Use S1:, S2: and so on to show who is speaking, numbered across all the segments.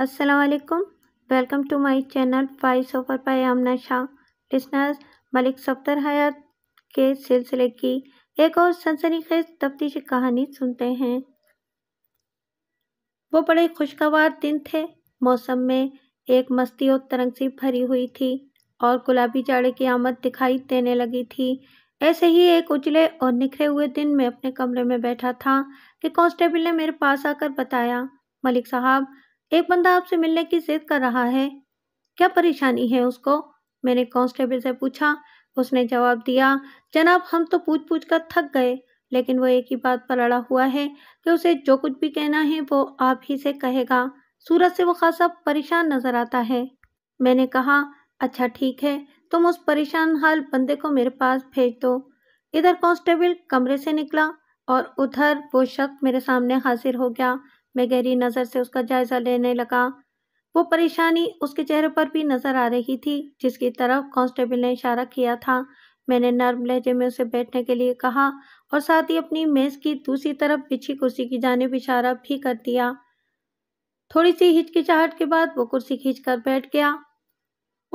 S1: असलकम welcome to my channel five over by Amna Shah listeners Malik Safdar Hayat के सिलसिले की एक और सनसनी खेज तफ्तीश कहानी सुनते हैं वो बड़े खुशगवार दिन थे मौसम में एक मस्ती और तरंगसी भरी हुई थी और गुलाबी जाड़े की आमद दिखाई देने लगी थी ऐसे ही एक उजले और निखरे हुए दिन में अपने कमरे में बैठा था कि कांस्टेबल ने मेरे पास आकर बताया मलिक साहब एक बंदा आपसे मिलने की जिद कर रहा है क्या परेशानी है उसको मैंने कांस्टेबल से पूछा उसने जवाब दिया जनाब हम तो पूछ पूछ कर थक गए लेकिन वो एक ही बात पर अड़ा हुआ है कि उसे जो कुछ भी कहना है वो आप ही से कहेगा सूरत से वो खासा परेशान नजर आता है मैंने कहा अच्छा ठीक है तुम उस परेशान हाल बंदे को मेरे पास भेज दो इधर कांस्टेबल कमरे से निकला और उधर वो शख्स मेरे सामने हाजिर हो गया मैं गहरी नज़र से उसका जायजा लेने लगा वो परेशानी उसके चेहरे पर भी नजर आ रही थी जिसकी तरफ कांस्टेबल ने इशारा किया था मैंने नर्म लहजे में उसे बैठने के लिए कहा और साथ ही अपनी मेज की दूसरी तरफ बिछी कुर्सी की जानब इशारा भी कर दिया थोड़ी सी हिचकिचाहट के बाद वो कुर्सी खींच कर बैठ गया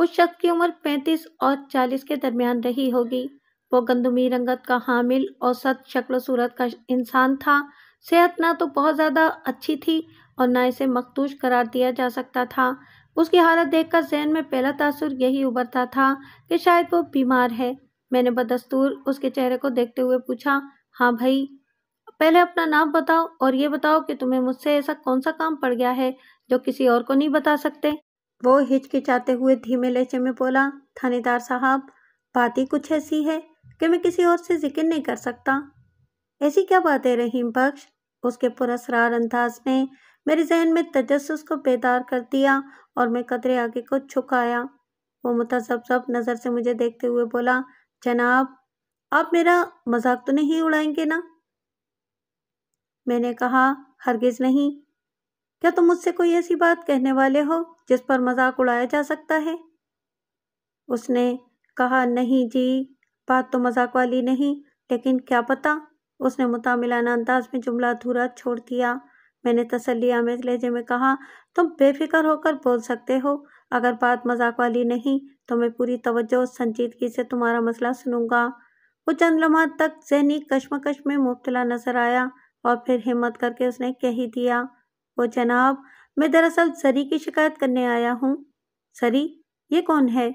S1: उस शख्स की उम्र पैंतीस और चालीस के दरमियान रही होगी वो गंदुमी रंगत का हामिल औसत शक्ल सूरत का इंसान था सेहत ना तो बहुत ज़्यादा अच्छी थी और ना इसे मखदूश करार दिया जा सकता था उसकी हालत देखकर जहन में पहला तासुर यही उभरता था कि शायद वो बीमार है मैंने बदस्तूर उसके चेहरे को देखते हुए पूछा हाँ भाई पहले अपना नाम बताओ और ये बताओ कि तुम्हें मुझसे ऐसा कौन सा काम पड़ गया है जो किसी और को नहीं बता सकते वो हिचकिचाते हुए धीमे लहजे में बोला थानेदार साहब बात ही कुछ ऐसी है कि मैं किसी और से जिक्र नहीं कर सकता ऐसी क्या बात है रहीम बख्श उसके पुरसरार अंदाज ने मेरे जहन में तजस को बेदार कर दिया और मैं कतरे आगे को छुकाया वो मुतसबसब नज़र से मुझे देखते हुए बोला जनाब आप मेरा मजाक तो नहीं उड़ाएंगे ना मैंने कहा हरगिज़ नहीं क्या तुम मुझसे कोई ऐसी बात कहने वाले हो जिस पर मजाक उड़ाया जा सकता है उसने कहा नहीं जी बात तो मजाक वाली नहीं लेकिन क्या पता उसने मुतामिलाना अंदाज में जुमला अधूरा छोड़ दिया मैंने तसली आमेज लहजे में कहा तुम बेफिक्र होकर बोल सकते हो अगर बात मजाक वाली नहीं तो मैं पूरी तवज्जो संजीदगी से तुम्हारा मसला सुनूंगा वो चंद लम्हा तक जहनी कश्मकश में मुबतला नजर आया और फिर हिम्मत करके उसने कह ही दिया वो जनाब मैं दरअसल सरी की शिकायत करने आया हूँ सरी ये कौन है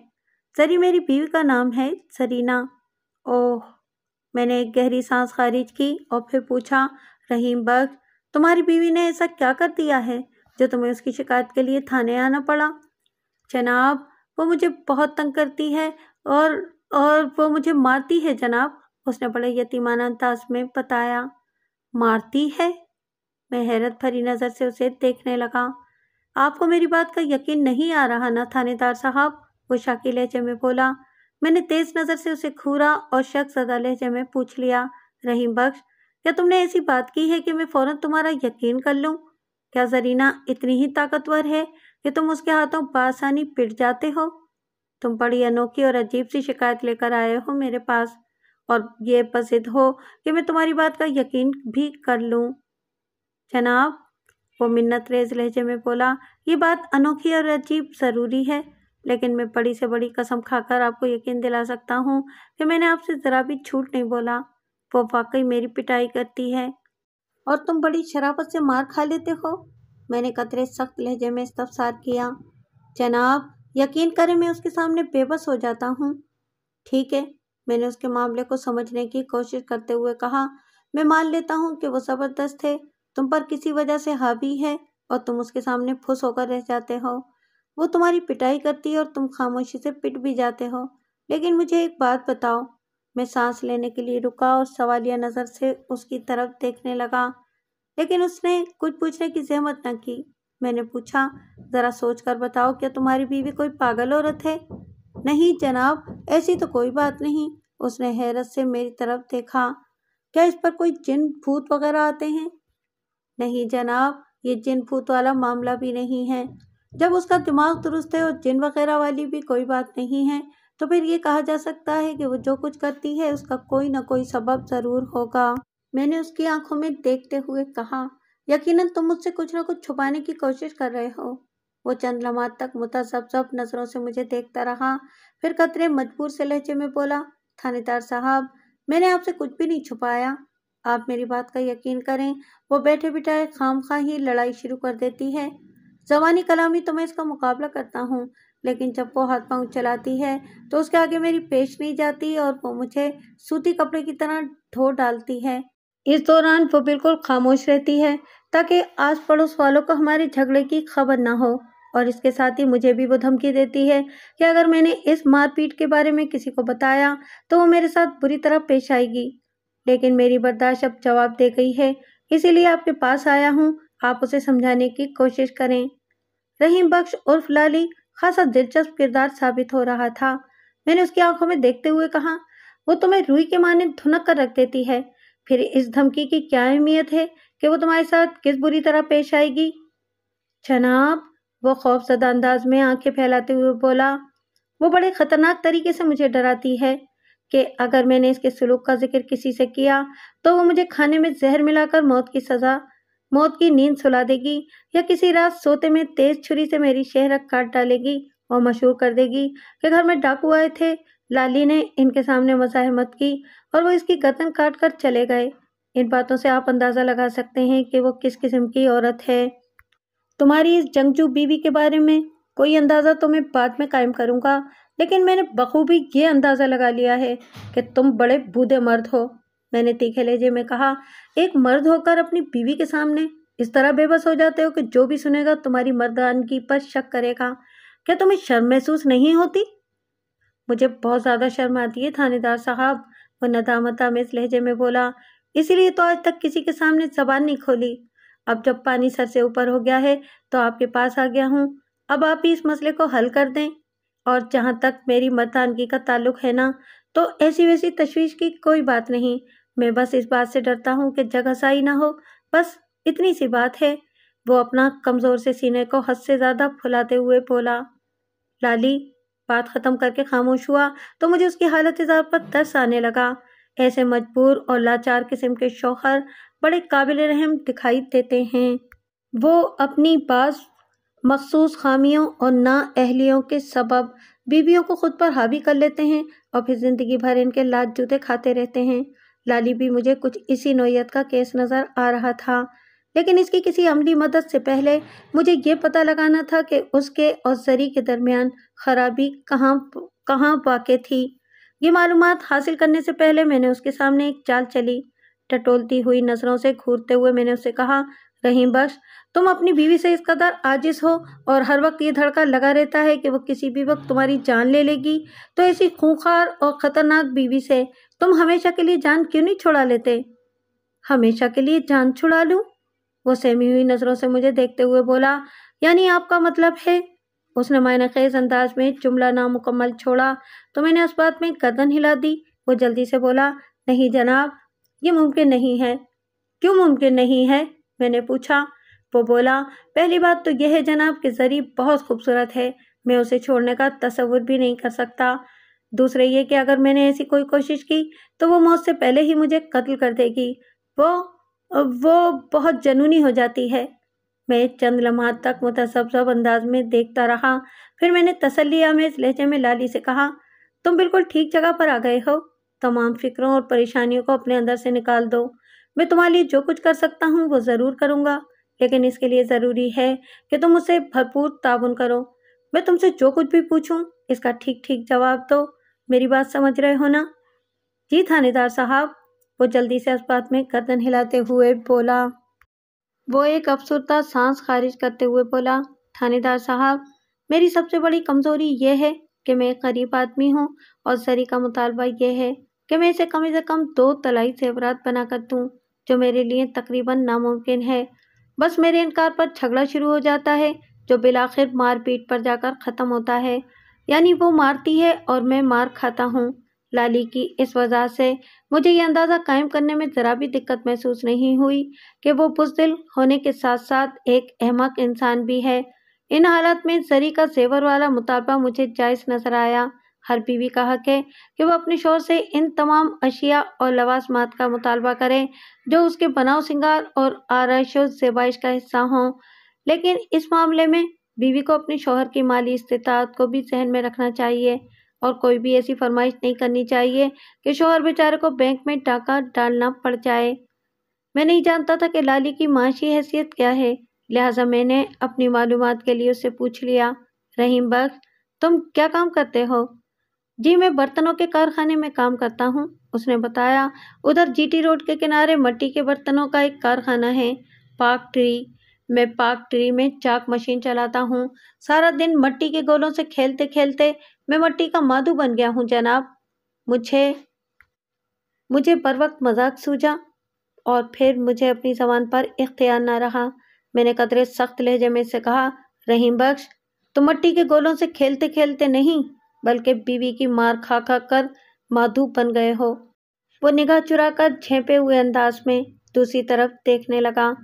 S1: सरी मेरी बीवी का नाम है सरीना ओह मैंने एक गहरी सांस खारिज की और फिर पूछा रहीम बख्श तुम्हारी बीवी ने ऐसा क्या कर दिया है जो तुम्हें उसकी शिकायत के लिए थाने आना पड़ा जनाब वो मुझे बहुत तंग करती है और और वो मुझे मारती है जनाब उसने बड़े यतीमाना अंदाज में बताया मारती है मैं हैरत भरी नज़र से उसे देखने लगा आपको मेरी बात का यकीन नहीं आ रहा ना थानेदार साहब वो शाकी लहजे में बोला मैंने तेज नज़र से उसे खूरा और शक सदा लहजे में पूछ लिया रहीम बख्श क्या तुमने ऐसी बात की है कि मैं फ़ौरन तुम्हारा यकीन कर लूँ क्या जरीना इतनी ही ताकतवर है कि तुम उसके हाथों बासानी पिट जाते हो तुम बड़ी अनोखी और अजीब सी शिकायत लेकर आए हो मेरे पास और ये पसिद हो कि मैं तुम्हारी बात का यकीन भी कर लूँ जनाब वो मिन्नत रेज लहजे में बोला ये बात अनोखी और अजीब ज़रूरी है लेकिन मैं बड़ी से बड़ी कसम खाकर आपको यकीन दिला सकता हूँ कि मैंने आपसे ज़रा भी झूठ नहीं बोला वो वाकई मेरी पिटाई करती है और तुम बड़ी शराफत से मार खा लेते हो मैंने कतरे सख्त लहजे में इस्तफसार किया जनाब यकीन करें मैं उसके सामने बेबस हो जाता हूँ ठीक है मैंने उसके मामले को समझने की कोशिश करते हुए कहा मैं मान लेता हूँ कि वो ज़बरदस्त है तुम पर किसी वजह से हावी है और तुम उसके सामने फुस होकर रह जाते हो वो तुम्हारी पिटाई करती है और तुम खामोशी से पिट भी जाते हो लेकिन मुझे एक बात बताओ मैं सांस लेने के लिए रुका और सवालिया नज़र से उसकी तरफ देखने लगा लेकिन उसने कुछ पूछने की जहमत न की मैंने पूछा ज़रा सोच कर बताओ क्या तुम्हारी बीवी कोई पागल औरत है नहीं जनाब ऐसी तो कोई बात नहीं उसने हैरत से मेरी तरफ देखा क्या इस पर कोई जिन भूत वगैरह आते हैं नहीं जनाब ये जिन भूत वाला मामला भी नहीं है जब उसका दिमाग दुरुस्त है और जिन वगैरह वाली भी कोई बात नहीं है तो फिर ये कहा जा सकता है कि वो जो कुछ करती है उसका कोई ना कोई सबब ज़रूर होगा मैंने उसकी आंखों में देखते हुए कहा यकीनन तुम मुझसे कुछ ना कुछ छुपाने की कोशिश कर रहे हो वो चंद लमात तक सब नज़रों से मुझे देखता रहा फिर कतरे मजबूर से लहजे में बोला थानेदार साहब मैंने आपसे कुछ भी नहीं छुपाया आप मेरी बात का यकीन करें वो बैठे बिठाए खाम खा ही लड़ाई शुरू कर देती है जबानी कलामी तो मैं इसका मुकाबला करता हूँ लेकिन जब वो हाथ पाँव चलाती है तो उसके आगे मेरी पेश नहीं जाती और वो मुझे सूती कपड़े की तरह ढो डालती है इस दौरान वो बिल्कुल खामोश रहती है ताकि आस पड़ोस वालों को हमारे झगड़े की खबर ना हो और इसके साथ ही मुझे भी वो धमकी देती है कि अगर मैंने इस मारपीट के बारे में किसी को बताया तो वो मेरे साथ बुरी तरह पेश आएगी लेकिन मेरी बर्दाश्त अब जवाब दे गई है इसीलिए आपके पास आया हूँ आप उसे समझाने की कोशिश करें रहीम बख्श उर्फ लाली खासा दिलचस्प किरदार साबित हो रहा था मैंने उसकी आंखों में देखते हुए कहा वो तुम्हें रुई के माने धुनक कर रख देती है फिर इस धमकी की क्या अहमियत है कि वो तुम्हारे साथ किस बुरी तरह पेश आएगी जनाब वो खौफजदा अंदाज में आंखें फैलाते हुए बोला वो बड़े खतरनाक तरीके से मुझे डराती है कि अगर मैंने इसके सलूक का जिक्र किसी से किया तो वो मुझे खाने में जहर मिलाकर मौत की सज़ा मौत की नींद सुला देगी या किसी रात सोते में तेज छुरी से मेरी शहरक काट डालेगी और मशहूर कर देगी कि घर में डाकू आए थे लाली ने इनके सामने मजाहमत की और वो इसकी गतन काट कर चले गए इन बातों से आप अंदाज़ा लगा सकते हैं कि वो किस किस्म की औरत है तुम्हारी इस जंगजू बीवी के बारे में कोई अंदाज़ा तो मैं बाद में कायम करूँगा लेकिन मैंने बखूबी ये अंदाज़ा लगा लिया है कि तुम बड़े बूढ़े मर्द हो मैंने तीखे लहजे में कहा एक मर्द होकर अपनी बीवी के सामने इस तरह बेबस हो जाते हो कि जो भी सुनेगा तुम्हारी मर्दानगी पर शक करेगा क्या तुम्हें शर्म महसूस नहीं होती मुझे बहुत ज़्यादा शर्म आती है थानेदार साहब वो नदामता में इस लहजे में बोला इसीलिए तो आज तक किसी के सामने जबान नहीं खोली अब जब पानी सर से ऊपर हो गया है तो आपके पास आ गया हूँ अब आप ही इस मसले को हल कर दें और जहाँ तक मेरी मर्दानगी का ताल्लुक है ना तो ऐसी वैसी तशवीश की कोई बात नहीं मैं बस इस बात से डरता हूँ कि सही ना हो बस इतनी सी बात है वो अपना कमज़ोर से सीने को हद से ज़्यादा फुलाते हुए बोला लाली बात ख़त्म करके खामोश हुआ तो मुझे उसकी हालत इजार पर तरस आने लगा ऐसे मजबूर और लाचार किस्म के शोहर बड़े काबिल रहम दिखाई देते हैं वो अपनी पास मखसूस खामियों और ना अहलियों के सबब बीवियों को खुद पर हावी कर लेते हैं और फिर ज़िंदगी भर इनके लाद जूते खाते रहते हैं लाली भी मुझे कुछ इसी नोयत का केस नज़र आ रहा था लेकिन इसकी किसी अमली मदद से पहले मुझे ये पता लगाना था कि उसके और जरी के दरमियान खराबी कहाँ कहाँ वाक़ थी ये मालूम हासिल करने से पहले मैंने उसके सामने एक चाल चली टटोलती हुई नज़रों से घूरते हुए मैंने उससे कहा रहीम बख्श तुम अपनी बीवी से इस कदर आजिज हो और हर वक्त ये धड़का लगा रहता है कि वो किसी भी वक्त तुम्हारी जान ले लेगी तो ऐसी खूंखार और ख़तरनाक बीवी से तुम हमेशा के लिए जान क्यों नहीं छुड़ा लेते हमेशा के लिए जान छुड़ा लूँ वो सहमी हुई नज़रों से मुझे देखते हुए बोला यानी आपका मतलब है उसने मायने खेज अंदाज में जुमला नामुकम्मल छोड़ा तो मैंने उस बात में गर्दन हिला दी वो जल्दी से बोला नहीं जनाब ये मुमकिन नहीं है क्यों मुमकिन नहीं है मैंने पूछा वो बोला पहली बात तो यह है जनाब कि जरीब बहुत खूबसूरत है मैं उसे छोड़ने का तस्वुर भी नहीं कर सकता दूसरे ये कि अगर मैंने ऐसी कोई कोशिश की तो वो मौत से पहले ही मुझे कत्ल कर देगी वो वो बहुत जनूनी हो जाती है मैं चंद लम्हा तक मुतसबसब अंदाज में देखता रहा फिर मैंने तसल्लिया में इस लहजे में लाली से कहा तुम बिल्कुल ठीक जगह पर आ गए हो तमाम फिक्रों और परेशानियों को अपने अंदर से निकाल दो मैं तुम्हारे लिए जो कुछ कर सकता हूँ वो ज़रूर करूँगा लेकिन इसके लिए ज़रूरी है कि तुम उसे भरपूर ताउन करो मैं तुमसे जो कुछ भी पूछूँ इसका ठीक ठीक जवाब दो मेरी बात समझ रहे हो ना जी थानेदार साहब वो जल्दी से अस्पात में गर्दन हिलाते हुए बोला वो एक अफसरता सांस खारिज करते हुए बोला थानेदार साहब मेरी सबसे बड़ी कमज़ोरी यह है कि मैं एक गरीब आदमी हूँ और सरी का मुतालबा यह है कि मैं इसे कम से कम दो तलाई सेवरात बना कर दूँ जो मेरे लिए तकरीबन नामुमकिन है बस मेरे इनकार पर झगड़ा शुरू हो जाता है जो बिलाखिर मारपीट पर जाकर ख़त्म होता है यानी वो मारती है और मैं मार खाता हूँ लाली की इस वजह से मुझे ये अंदाज़ा कायम करने में ज़रा भी दिक्कत महसूस नहीं हुई कि वो बुजदिल होने के साथ साथ एक अहमक इंसान भी है इन हालात में जरी का सेवर वाला मुतालबा मुझे जायज़ नजर आया हर बीवी का हक है कि वह अपने शोर से इन तमाम अशिया और लवासमात का मुतालबा करे जो उसके बनाव सिंगार और आरश जेबाइश का हिस्सा हों लेकिन इस मामले में बीवी को अपने शोहर की माली इस्तात को भी सहन में रखना चाहिए और कोई भी ऐसी फरमाइश नहीं करनी चाहिए कि शोहर बेचारे को बैंक में डाका डालना पड़ जाए मैं नहीं जानता था कि लाली की माशी हैसियत क्या है लिहाजा मैंने अपनी मालूम के लिए उससे पूछ लिया रहीम बख्श तुम क्या काम करते हो जी मैं बर्तनों के कारखाने में काम करता हूँ उसने बताया उधर जीटी रोड के किनारे मट्टी के बर्तनों का एक कारखाना है पार्क ट्री मैं पाक ट्री में चाक मशीन चलाता हूँ सारा दिन मट्टी के गोलों से खेलते खेलते मैं मट्टी का माधु बन गया हूँ जनाब मुझे मुझे बर वक्त मजाक सूझा और फिर मुझे अपनी जबान पर इख्तियार ना रहा मैंने कदरे सख्त लहजे में से कहा रहीम बख्श तुम मट्टी के गोलों से खेलते खेलते नहीं बल्कि बीवी की मार खा खा कर माधु बन गए हो वो निगाह चुरा कर झेपे हुए अंदाज में दूसरी तरफ देखने लगा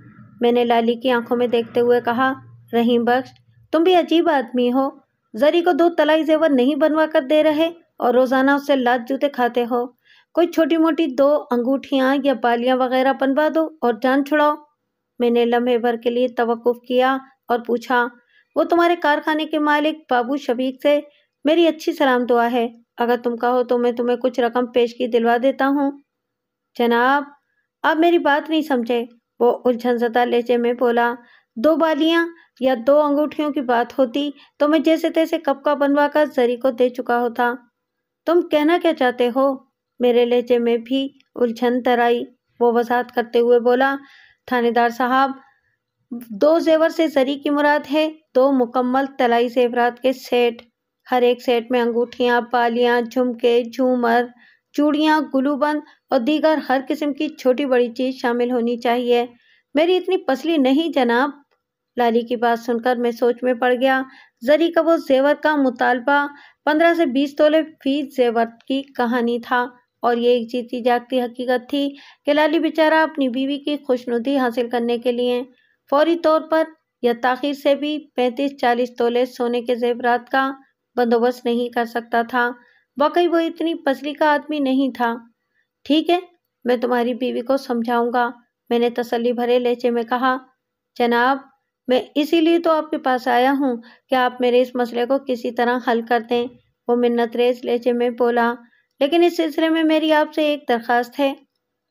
S1: मैंने लाली की आंखों में देखते हुए कहा रहीम बख्श तुम भी अजीब आदमी हो जरी को दो तलाई जेवर नहीं बनवा कर दे रहे और रोज़ाना उसे लात जूते खाते हो कोई छोटी मोटी दो अंगूठियाँ या बालियाँ वगैरह बनवा दो और जान छुड़ाओ मैंने लम्हे भर के लिए तवक़ुफ़ किया और पूछा वो तुम्हारे कारखाने के मालिक बाबू शबीक से मेरी अच्छी सलाम दुआ है अगर तुम कहो तो मैं तुम्हें कुछ रकम पेश की दिलवा देता हूँ जनाब आप मेरी बात नहीं समझे वो उलझन सता लेजे में बोला दो बालियां या दो अंगूठियों की बात होती तो मैं जैसे तैसे कप का बनवा कर जरी को दे चुका होता तुम कहना क्या चाहते हो मेरे लहजे में भी उलझन तराई वो वजात करते हुए बोला थानेदार साहब दो जेवर से जरी की मुराद है दो मुकम्मल तलाई जेवरात के सेट हर एक सेट में अंगूठियां पालियाँ झुमके झूमर चूड़ियाँ गुलूबंद और दीगर हर किस्म की छोटी बड़ी चीज़ शामिल होनी चाहिए मेरी इतनी पसली नहीं जनाब लाली की बात सुनकर मैं सोच में पड़ गया जरी का वो जेवर का मुतालबा पंद्रह से बीस तोले फीस जेवर की कहानी था और ये एक जीती जागती हकीकत थी कि लाली बेचारा अपनी बीवी की खुशनुदी हासिल करने के लिए फौरी तौर पर या ताखिर से भी पैंतीस चालीस तोले सोने के जेवरात का बंदोबस्त नहीं कर सकता था वाकई वो इतनी पसली का आदमी नहीं था ठीक है मैं तुम्हारी बीवी को समझाऊंगा मैंने तसल्ली भरे लहजे में कहा जनाब मैं इसीलिए तो आपके पास आया हूँ कि आप मेरे इस मसले को किसी तरह हल कर दें वो मिन्नत रेस लहजे में बोला लेकिन इस सिलसिले में मेरी आपसे एक दरख्वास्त है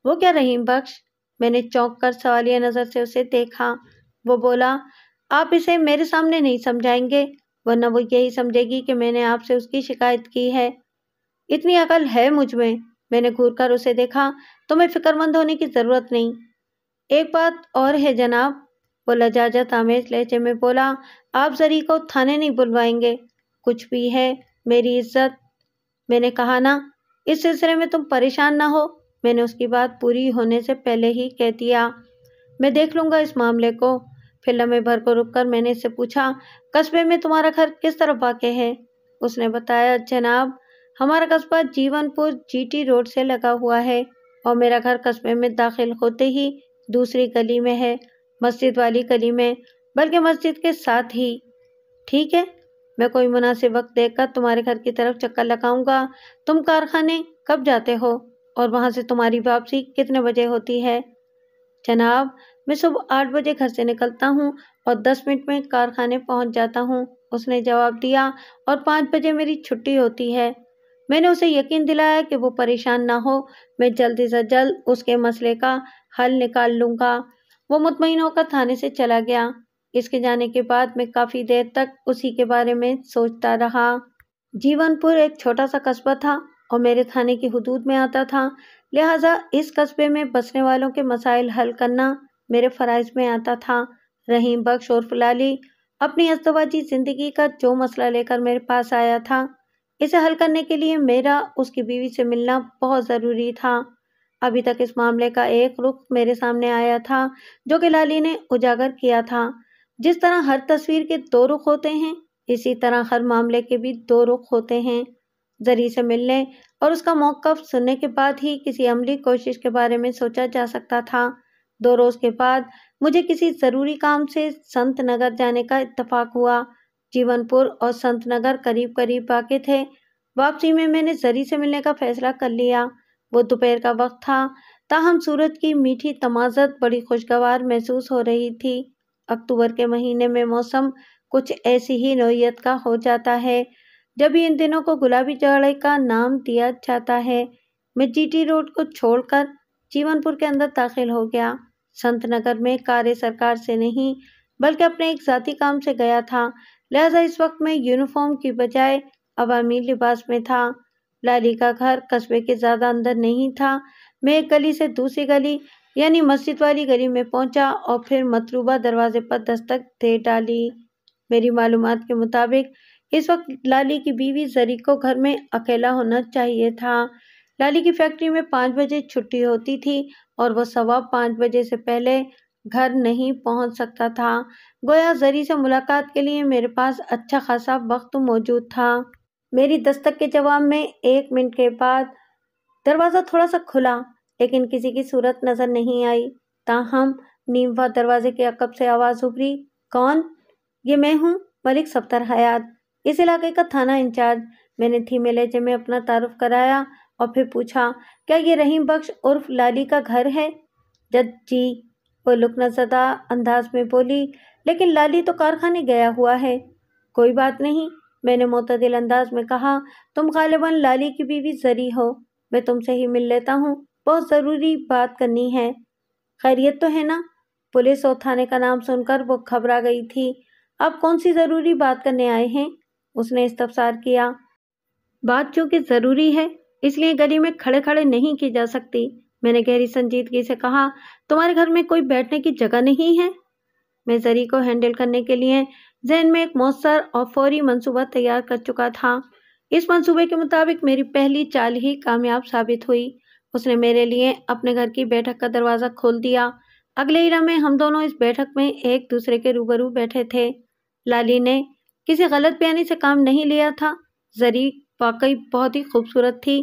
S1: वो क्या रहीम बख्श मैंने चौंक कर सवालिया नज़र से उसे देखा वो बोला आप इसे मेरे सामने नहीं समझाएंगे वरना वो यही समझेगी कि मैंने आपसे उसकी शिकायत की है इतनी अकल है मुझ में मैंने घूर कर उसे देखा तो मैं फिक्रमंद होने की ज़रूरत नहीं एक बात और है जनाब वो लजाजत तामेज लहजे में बोला आप जरी को थाने नहीं बुलवाएंगे कुछ भी है मेरी इज्जत मैंने कहा ना इस सिलसिले में तुम परेशान ना हो मैंने उसकी बात पूरी होने से पहले ही कह दिया मैं देख लूंगा इस मामले को फिर लम्बे भर को रुक कर मैंने इससे पूछा कस्बे में तुम्हारा घर किस तरफ वाक़ है उसने बताया जनाब हमारा कस्बा जीवनपुर जीटी रोड से लगा हुआ है और मेरा घर कस्बे में दाखिल होते ही दूसरी गली में है मस्जिद वाली गली में बल्कि मस्जिद के साथ ही ठीक है मैं कोई मुनासिब वक्त देखकर तुम्हारे घर की तरफ चक्कर लगाऊंगा तुम कारखाने कब जाते हो और वहाँ से तुम्हारी वापसी कितने बजे होती है जनाब मैं सुबह आठ बजे घर से निकलता हूँ और दस मिनट में कारखाने पहुँच जाता हूँ उसने जवाब दिया और पाँच बजे मेरी छुट्टी होती है मैंने उसे यकीन दिलाया कि वो परेशान ना हो मैं जल्दी से जल्द उसके मसले का हल निकाल लूँगा वो मुतमिन होकर थाने से चला गया इसके जाने के बाद मैं काफ़ी देर तक उसी के बारे में सोचता रहा जीवनपुर एक छोटा सा कस्बा था और मेरे थाने की हदूद में आता था लिहाजा इस कस्बे में बसने वालों के मसाइल हल करना मेरे फ़राइज में आता था रहीम बख्श और फलाली अपनी अस्तवाजी ज़िंदगी का जो मसला लेकर मेरे पास आया था इसे हल करने के लिए मेरा उसकी बीवी से मिलना बहुत ज़रूरी था अभी तक इस मामले का एक रुख मेरे सामने आया था जो कि लाली ने उजागर किया था जिस तरह हर तस्वीर के दो रुख होते हैं इसी तरह हर मामले के भी दो रुख होते हैं जरी से मिलने और उसका मौकफ सुनने के बाद ही किसी अमली कोशिश के बारे में सोचा जा सकता था दो रोज़ के बाद मुझे किसी ज़रूरी काम से संत नगर जाने का इतफाक हुआ जीवनपुर और संतनगर करीब करीब वाक़ थे वापसी में मैंने जरी से मिलने का फैसला कर लिया वो दोपहर का वक्त था ताहम सूरत की मीठी तमाजत बड़ी खुशगवार महसूस हो रही थी अक्टूबर के महीने में मौसम कुछ ऐसी ही नोयत का हो जाता है जब इन दिनों को गुलाबी जाड़े का नाम दिया जाता है मैं जीटी रोड को छोड़कर जीवनपुर के अंदर दाखिल हो गया संतनगर में कार्य सरकार से नहीं बल्कि अपने एक जाती काम से गया था लिहाजा इस वक्त मैं यूनिफॉर्म की बजाय अवामी लिबास में था लाली का घर कस्बे के ज़्यादा अंदर नहीं था मैं एक गली से दूसरी गली यानी मस्जिद वाली गली में पहुंचा और फिर मतलूबा दरवाजे पर दस्तक दे डाली मेरी मालूम के मुताबिक इस वक्त लाली की बीवी जरी को घर में अकेला होना चाहिए था लाली की फैक्ट्री में पाँच बजे छुट्टी होती थी और वह सवा पाँच बजे से पहले घर नहीं पहुंच सकता था गोया जरी से मुलाकात के लिए मेरे पास अच्छा खासा वक्त मौजूद था मेरी दस्तक के जवाब में एक मिनट के बाद दरवाज़ा थोड़ा सा खुला लेकिन किसी की सूरत नज़र नहीं आई ताहम नीमवा दरवाजे के अकब से आवाज़ उभरी कौन ये मैं हूँ मलिक सफ्तर हयात इस इलाके का थाना इंचार्ज मैंने थीमे लहजे में अपना तारुफ कराया और फिर पूछा क्या ये रहीम बख्श उर्फ लाली का घर है जद जी वो लुकनजदा अंदाज में बोली लेकिन लाली तो कारखाने गया हुआ है कोई बात नहीं मैंने मतदिल अंदाज में कहा तुम गालिबा लाली की बीवी जरी हो मैं तुमसे ही मिल लेता हूँ बहुत ज़रूरी बात करनी है खैरियत तो है ना पुलिस और थाने का नाम सुनकर वो घबरा गई थी अब कौन सी ज़रूरी बात करने आए हैं उसने इस्तफसार किया बात चूँकि ज़रूरी है इसलिए गली में खड़े खड़े नहीं की जा सकती मैंने गहरी संजीदगी से कहा तुम्हारे घर में कोई बैठने की जगह नहीं है मैं जरी को हैंडल करने के लिए जहन में एक मौसर और फौरी मंसूबा तैयार कर चुका था इस मंसूबे के मुताबिक मेरी पहली चाल ही कामयाब साबित हुई उसने मेरे लिए अपने घर की बैठक का दरवाज़ा खोल दिया अगले ही में हम दोनों इस बैठक में एक दूसरे के रूबरू बैठे थे लाली ने किसी गलत बयानी से काम नहीं लिया था जरी वाकई बहुत ही खूबसूरत थी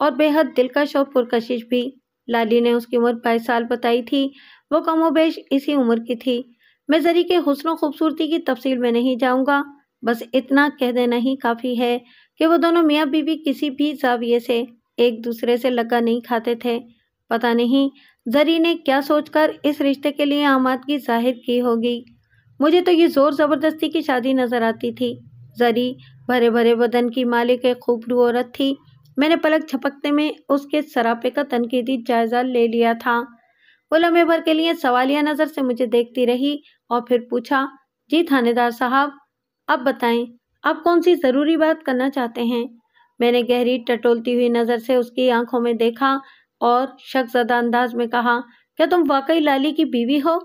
S1: और बेहद दिलकश और पुरकशिश भी लाली ने उसकी उम्र बाईस साल बताई थी वो कमोबेश इसी उम्र की थी मैं जरी के हुस्न खूबसूरती की तफसील में नहीं जाऊँगा बस इतना कह देना ही काफ़ी है कि वो दोनों मियाँ बीवी किसी भी जाविये से एक दूसरे से लगा नहीं खाते थे पता नहीं जरी ने क्या सोचकर इस रिश्ते के लिए आमादगी जाहिर की होगी मुझे तो ये ज़ोर ज़बरदस्ती की शादी नज़र आती थी जरी भरे भरे बदन की मालिक एक खूबरू औरत थी मैंने पलक छपकते में उसके सरापे का तनकीदी जायजा ले लिया था वो लम्बे भर के लिए सवालिया नज़र से मुझे देखती रही और फिर पूछा जी थानेदार साहब अब बताएं आप कौन सी ज़रूरी बात करना चाहते हैं मैंने गहरी टटोलती हुई नज़र से उसकी आंखों में देखा और शख्सदा अंदाज में कहा क्या तुम वाकई लाली की बीवी हो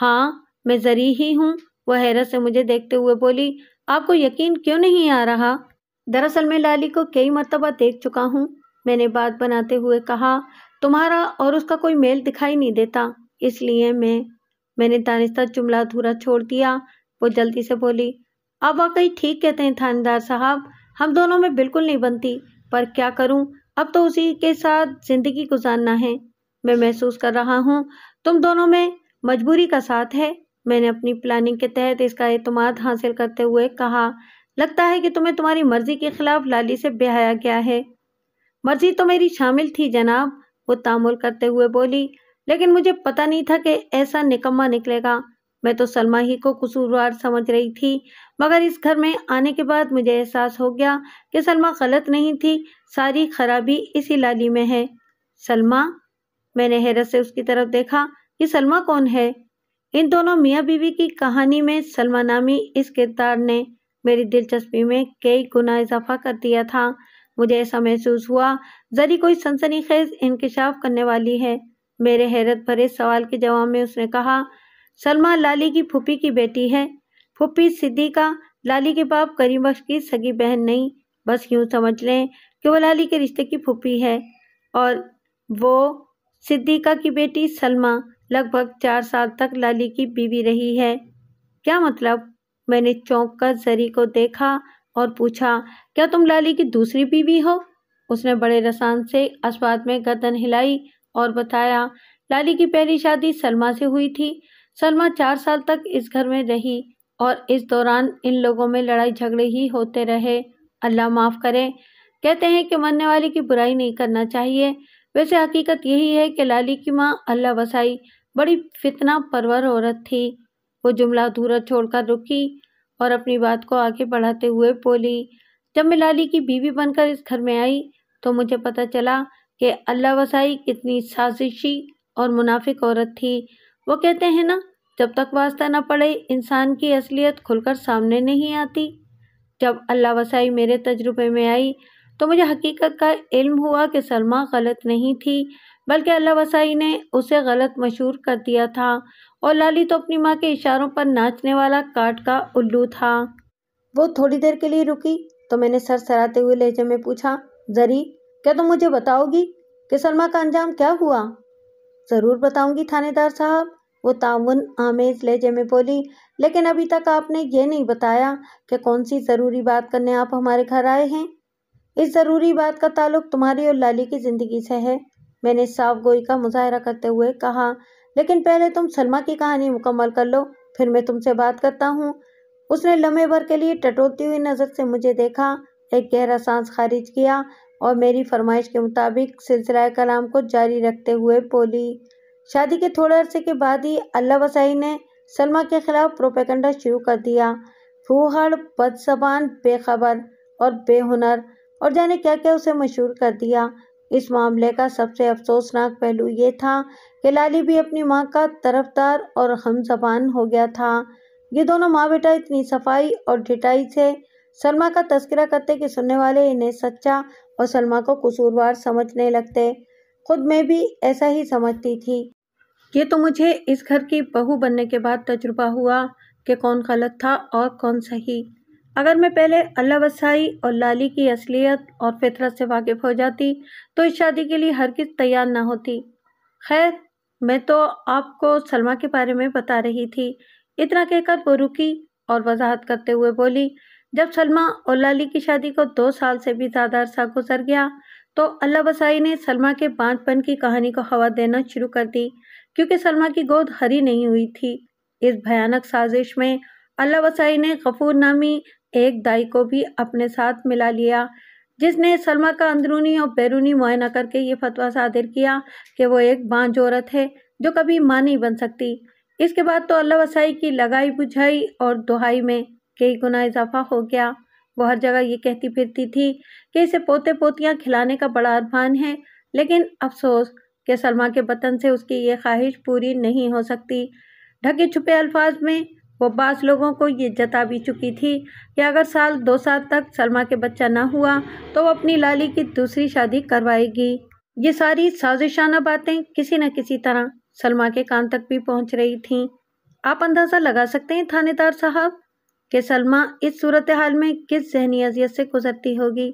S1: हाँ मैं जरी ही हूँ वह हैरत से मुझे देखते हुए बोली आपको यकीन क्यों नहीं आ रहा दरअसल मैं लाली को कई मरतबा देख चुका हूँ मैंने बात बनाते हुए कहा तुम्हारा और उसका कोई मेल दिखाई नहीं देता इसलिए मैं मैंने दानिस्ता जुमला अधूरा छोड़ दिया वो जल्दी से बोली अब वाकई ठीक कहते हैं थानेदार साहब हम दोनों में बिल्कुल नहीं बनती पर क्या करूं अब तो उसी के साथ जिंदगी गुजारना है मैं महसूस कर रहा हूं तुम दोनों में मजबूरी का साथ है मैंने अपनी प्लानिंग के तहत इसका अतमाद हासिल करते हुए कहा लगता है कि तुम्हें तुम्हारी मर्जी के खिलाफ लाली से ब्याया गया है मर्जी तो मेरी शामिल थी जनाब वो तामुल करते हुए बोली लेकिन मुझे पता नहीं था कि ऐसा निकम्मा निकलेगा मैं तो सलमा ही को कसूरवार समझ रही थी मगर इस घर में आने के बाद मुझे एहसास हो गया कि सलमा गलत नहीं थी सारी खराबी इसी लाली में है सलमा मैंने हैरत से उसकी तरफ देखा कि सलमा कौन है इन दोनों मियाँ बीवी की कहानी में सलमा नामी इस किरदार ने मेरी दिलचस्पी में कई गुना इजाफा कर दिया था मुझे ऐसा महसूस हुआ जरी कोई सनसनी खेज इंकशाफ करने वाली है मेरे हैरत भरे सवाल के जवाब में उसने कहा सलमा लाली की फूफी की बेटी है फूफी सिद्दीका लाली के बाप करीम बख्श की सगी बहन नहीं बस यूँ समझ लें कि वो लाली के रिश्ते की फूफी है और वो सिद्दीका की बेटी सलमा लगभग चार साल तक लाली की बीवी रही है क्या मतलब मैंने चौंक कर जरी को देखा और पूछा क्या तुम लाली की दूसरी बीवी हो उसने बड़े रसान से अस्वाद में गर्दन हिलाई और बताया लाली की पहली शादी सलमा से हुई थी सलमा चार साल तक इस घर में रही और इस दौरान इन लोगों में लड़ाई झगड़े ही होते रहे अल्लाह माफ़ करे कहते हैं कि मरने वाले की बुराई नहीं करना चाहिए वैसे हकीकत यही है कि लाली की माँ अल्लाह वसाई बड़ी फितना परवर औरत थी वो जुमला अधूरा छोड़कर रुकी और अपनी बात को आगे बढ़ाते हुए बोली जब मैं लाली की बीवी बनकर इस घर में आई तो मुझे पता चला कि अल्लाह वसाई कितनी साजिशी और मुनाफिक औरत थी वो कहते हैं ना जब तक वास्ता ना पड़े इंसान की असलियत खुलकर सामने नहीं आती जब अल्लाह वसाई मेरे तजुर्बे में आई तो मुझे हकीकत का इल्म हुआ कि सलमा गलत नहीं थी बल्कि अल्लाह वसाई ने उसे गलत मशहूर कर दिया था और लाली तो अपनी माँ के इशारों पर नाचने वाला काट का उल्लू था वो थोड़ी देर के लिए रुकी तो मैंने सर सराते हुए लहजे में पूछा जरी क्या तुम तो मुझे बताओगी कि सलमा का अंजाम क्या हुआ ज़रूर बताऊंगी थानेदार साहब वो ताउन आमेज लहजे में बोली लेकिन अभी तक आपने ये नहीं बताया कि कौन सी ज़रूरी बात करने आप हमारे घर आए हैं इस ज़रूरी बात का ताल्लुक तुम्हारी और लाली की ज़िंदगी से है मैंने साफ गोई का मुजाहरा करते हुए कहा लेकिन पहले तुम सलमा की कहानी मुकम्मल कर लो फिर मैं तुमसे बात करता हूँ उसने लम्हे भर के लिए टटोती हुई नज़र से मुझे देखा एक गहरा सांस खारिज किया और मेरी फरमाइश के मुताबिक सिलसिला कलाम को जारी रखते हुए बोली शादी के थोड़े अरसे के बाद ही अल्लाह वसाई ने सलमा के खिलाफ प्रोपेगंडा शुरू कर दिया फूहड़ बदसबान बेखबर और बेहुनर और जाने क्या क्या उसे मशहूर कर दिया इस मामले का सबसे अफसोसनाक पहलू ये था कि लाली भी अपनी माँ का तरफदार और जबान हो गया था ये दोनों माँ बेटा इतनी सफाई और डिटाई से सलमा का तस्करा करते कि सुनने वाले इन्हें सच्चा और सलमा को कसूरवार समझने लगते खुद मैं भी ऐसा ही समझती थी ये तो मुझे इस घर की बहू बनने के बाद तजुर्बा हुआ कि कौन गलत था और कौन सही अगर मैं पहले अल्लाह वसाई और लाली की असलियत और फितरत से वाकिफ़ हो जाती तो इस शादी के लिए हर किस तैयार ना होती खैर मैं तो आपको सलमा के बारे में बता रही थी इतना कहकर वो रुकी और वजाहत करते हुए बोली जब सलमा और लाली की शादी को दो साल से भी ज़्यादा अरसा गुजर गया तो अल्लाह वसाई ने सलमा के बांधपन की कहानी को हवा देना शुरू कर दी क्योंकि सलमा की गोद हरी नहीं हुई थी इस भयानक साजिश में अल्लाह वसाई ने गफूर नामी एक दाई को भी अपने साथ मिला लिया जिसने सलमा का अंदरूनी और बैरूनी मुआयना करके ये फतवा सादिर किया कि वो एक बांझ औरत है जो कभी माँ नहीं बन सकती इसके बाद तो अल्लाह वसाई की लगाई बुझाई और दुहाई में कई गुना इजाफा हो गया वो हर जगह ये कहती फिरती थी कि इसे पोते पोतियाँ खिलाने का बड़ा अरमान है लेकिन अफसोस कि सलमा के बतन से उसकी ये ख्वाहिश पूरी नहीं हो सकती ढके छुपे अल्फाज में वो बास लोगों को ये जता भी चुकी थी कि अगर साल दो साल तक सलमा के बच्चा ना हुआ तो वो अपनी लाली की दूसरी शादी करवाएगी ये सारी साजिशाना बातें किसी न किसी तरह सलमा के कान तक भी पहुंच रही थीं आप अंदाज़ा लगा सकते हैं थानेदार साहब कि सलमा इस सूरत हाल में किस जहनी अजियत से गुजरती होगी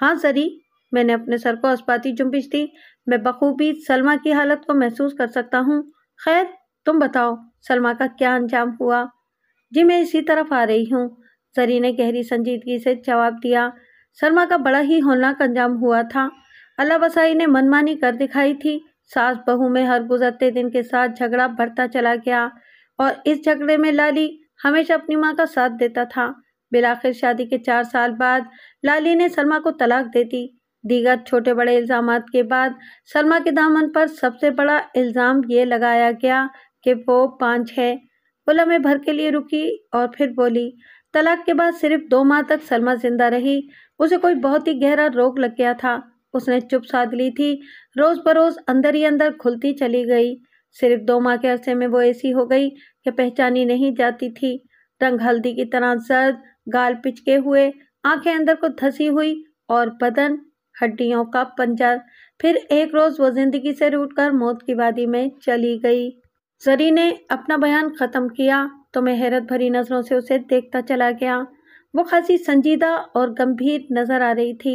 S1: हाँ सरी मैंने अपने सर को अस्पाती जुम्बिश दी मैं बखूबी सलमा की हालत को महसूस कर सकता हूँ खैर तुम बताओ सलमा का क्या अंजाम हुआ जी मैं इसी तरफ आ रही हूँ जरी ने गहरी संजीदगी से जवाब दिया सलमा का बड़ा ही होनाक अंजाम हुआ था अल्लाह बसाई ने मनमानी कर दिखाई थी सास बहू में हर गुजरते दिन के साथ झगड़ा बढ़ता चला गया और इस झगड़े में लाली हमेशा अपनी माँ का साथ देता था बिलाखिर शादी के चार साल बाद लाली ने सलमा को तलाक दे दी दीगर छोटे बड़े इल्ज़ाम के बाद सलमा के दामन पर सबसे बड़ा इल्ज़ाम ये लगाया गया कि वो पाँच है बोला मैं भर के लिए रुकी और फिर बोली तलाक के बाद सिर्फ दो माह तक सलमा जिंदा रही उसे कोई बहुत ही गहरा रोग लग गया था उसने चुप साध ली थी रोज़ बरोज़ अंदर ही अंदर खुलती चली गई सिर्फ दो माह के अरसे में वो ऐसी हो गई कि पहचानी नहीं जाती थी रंग हल्दी की तरह जर्द गाल पिचके हुए आंखें अंदर को धसी हुई और बदन हड्डियों का पंजर फिर एक रोज़ वो ज़िंदगी से रूट कर मौत की वादी में चली गई जरी ने अपना बयान ख़त्म किया तो मैं हैरत भरी नज़रों से उसे देखता चला गया वो खासी संजीदा और गंभीर नज़र आ रही थी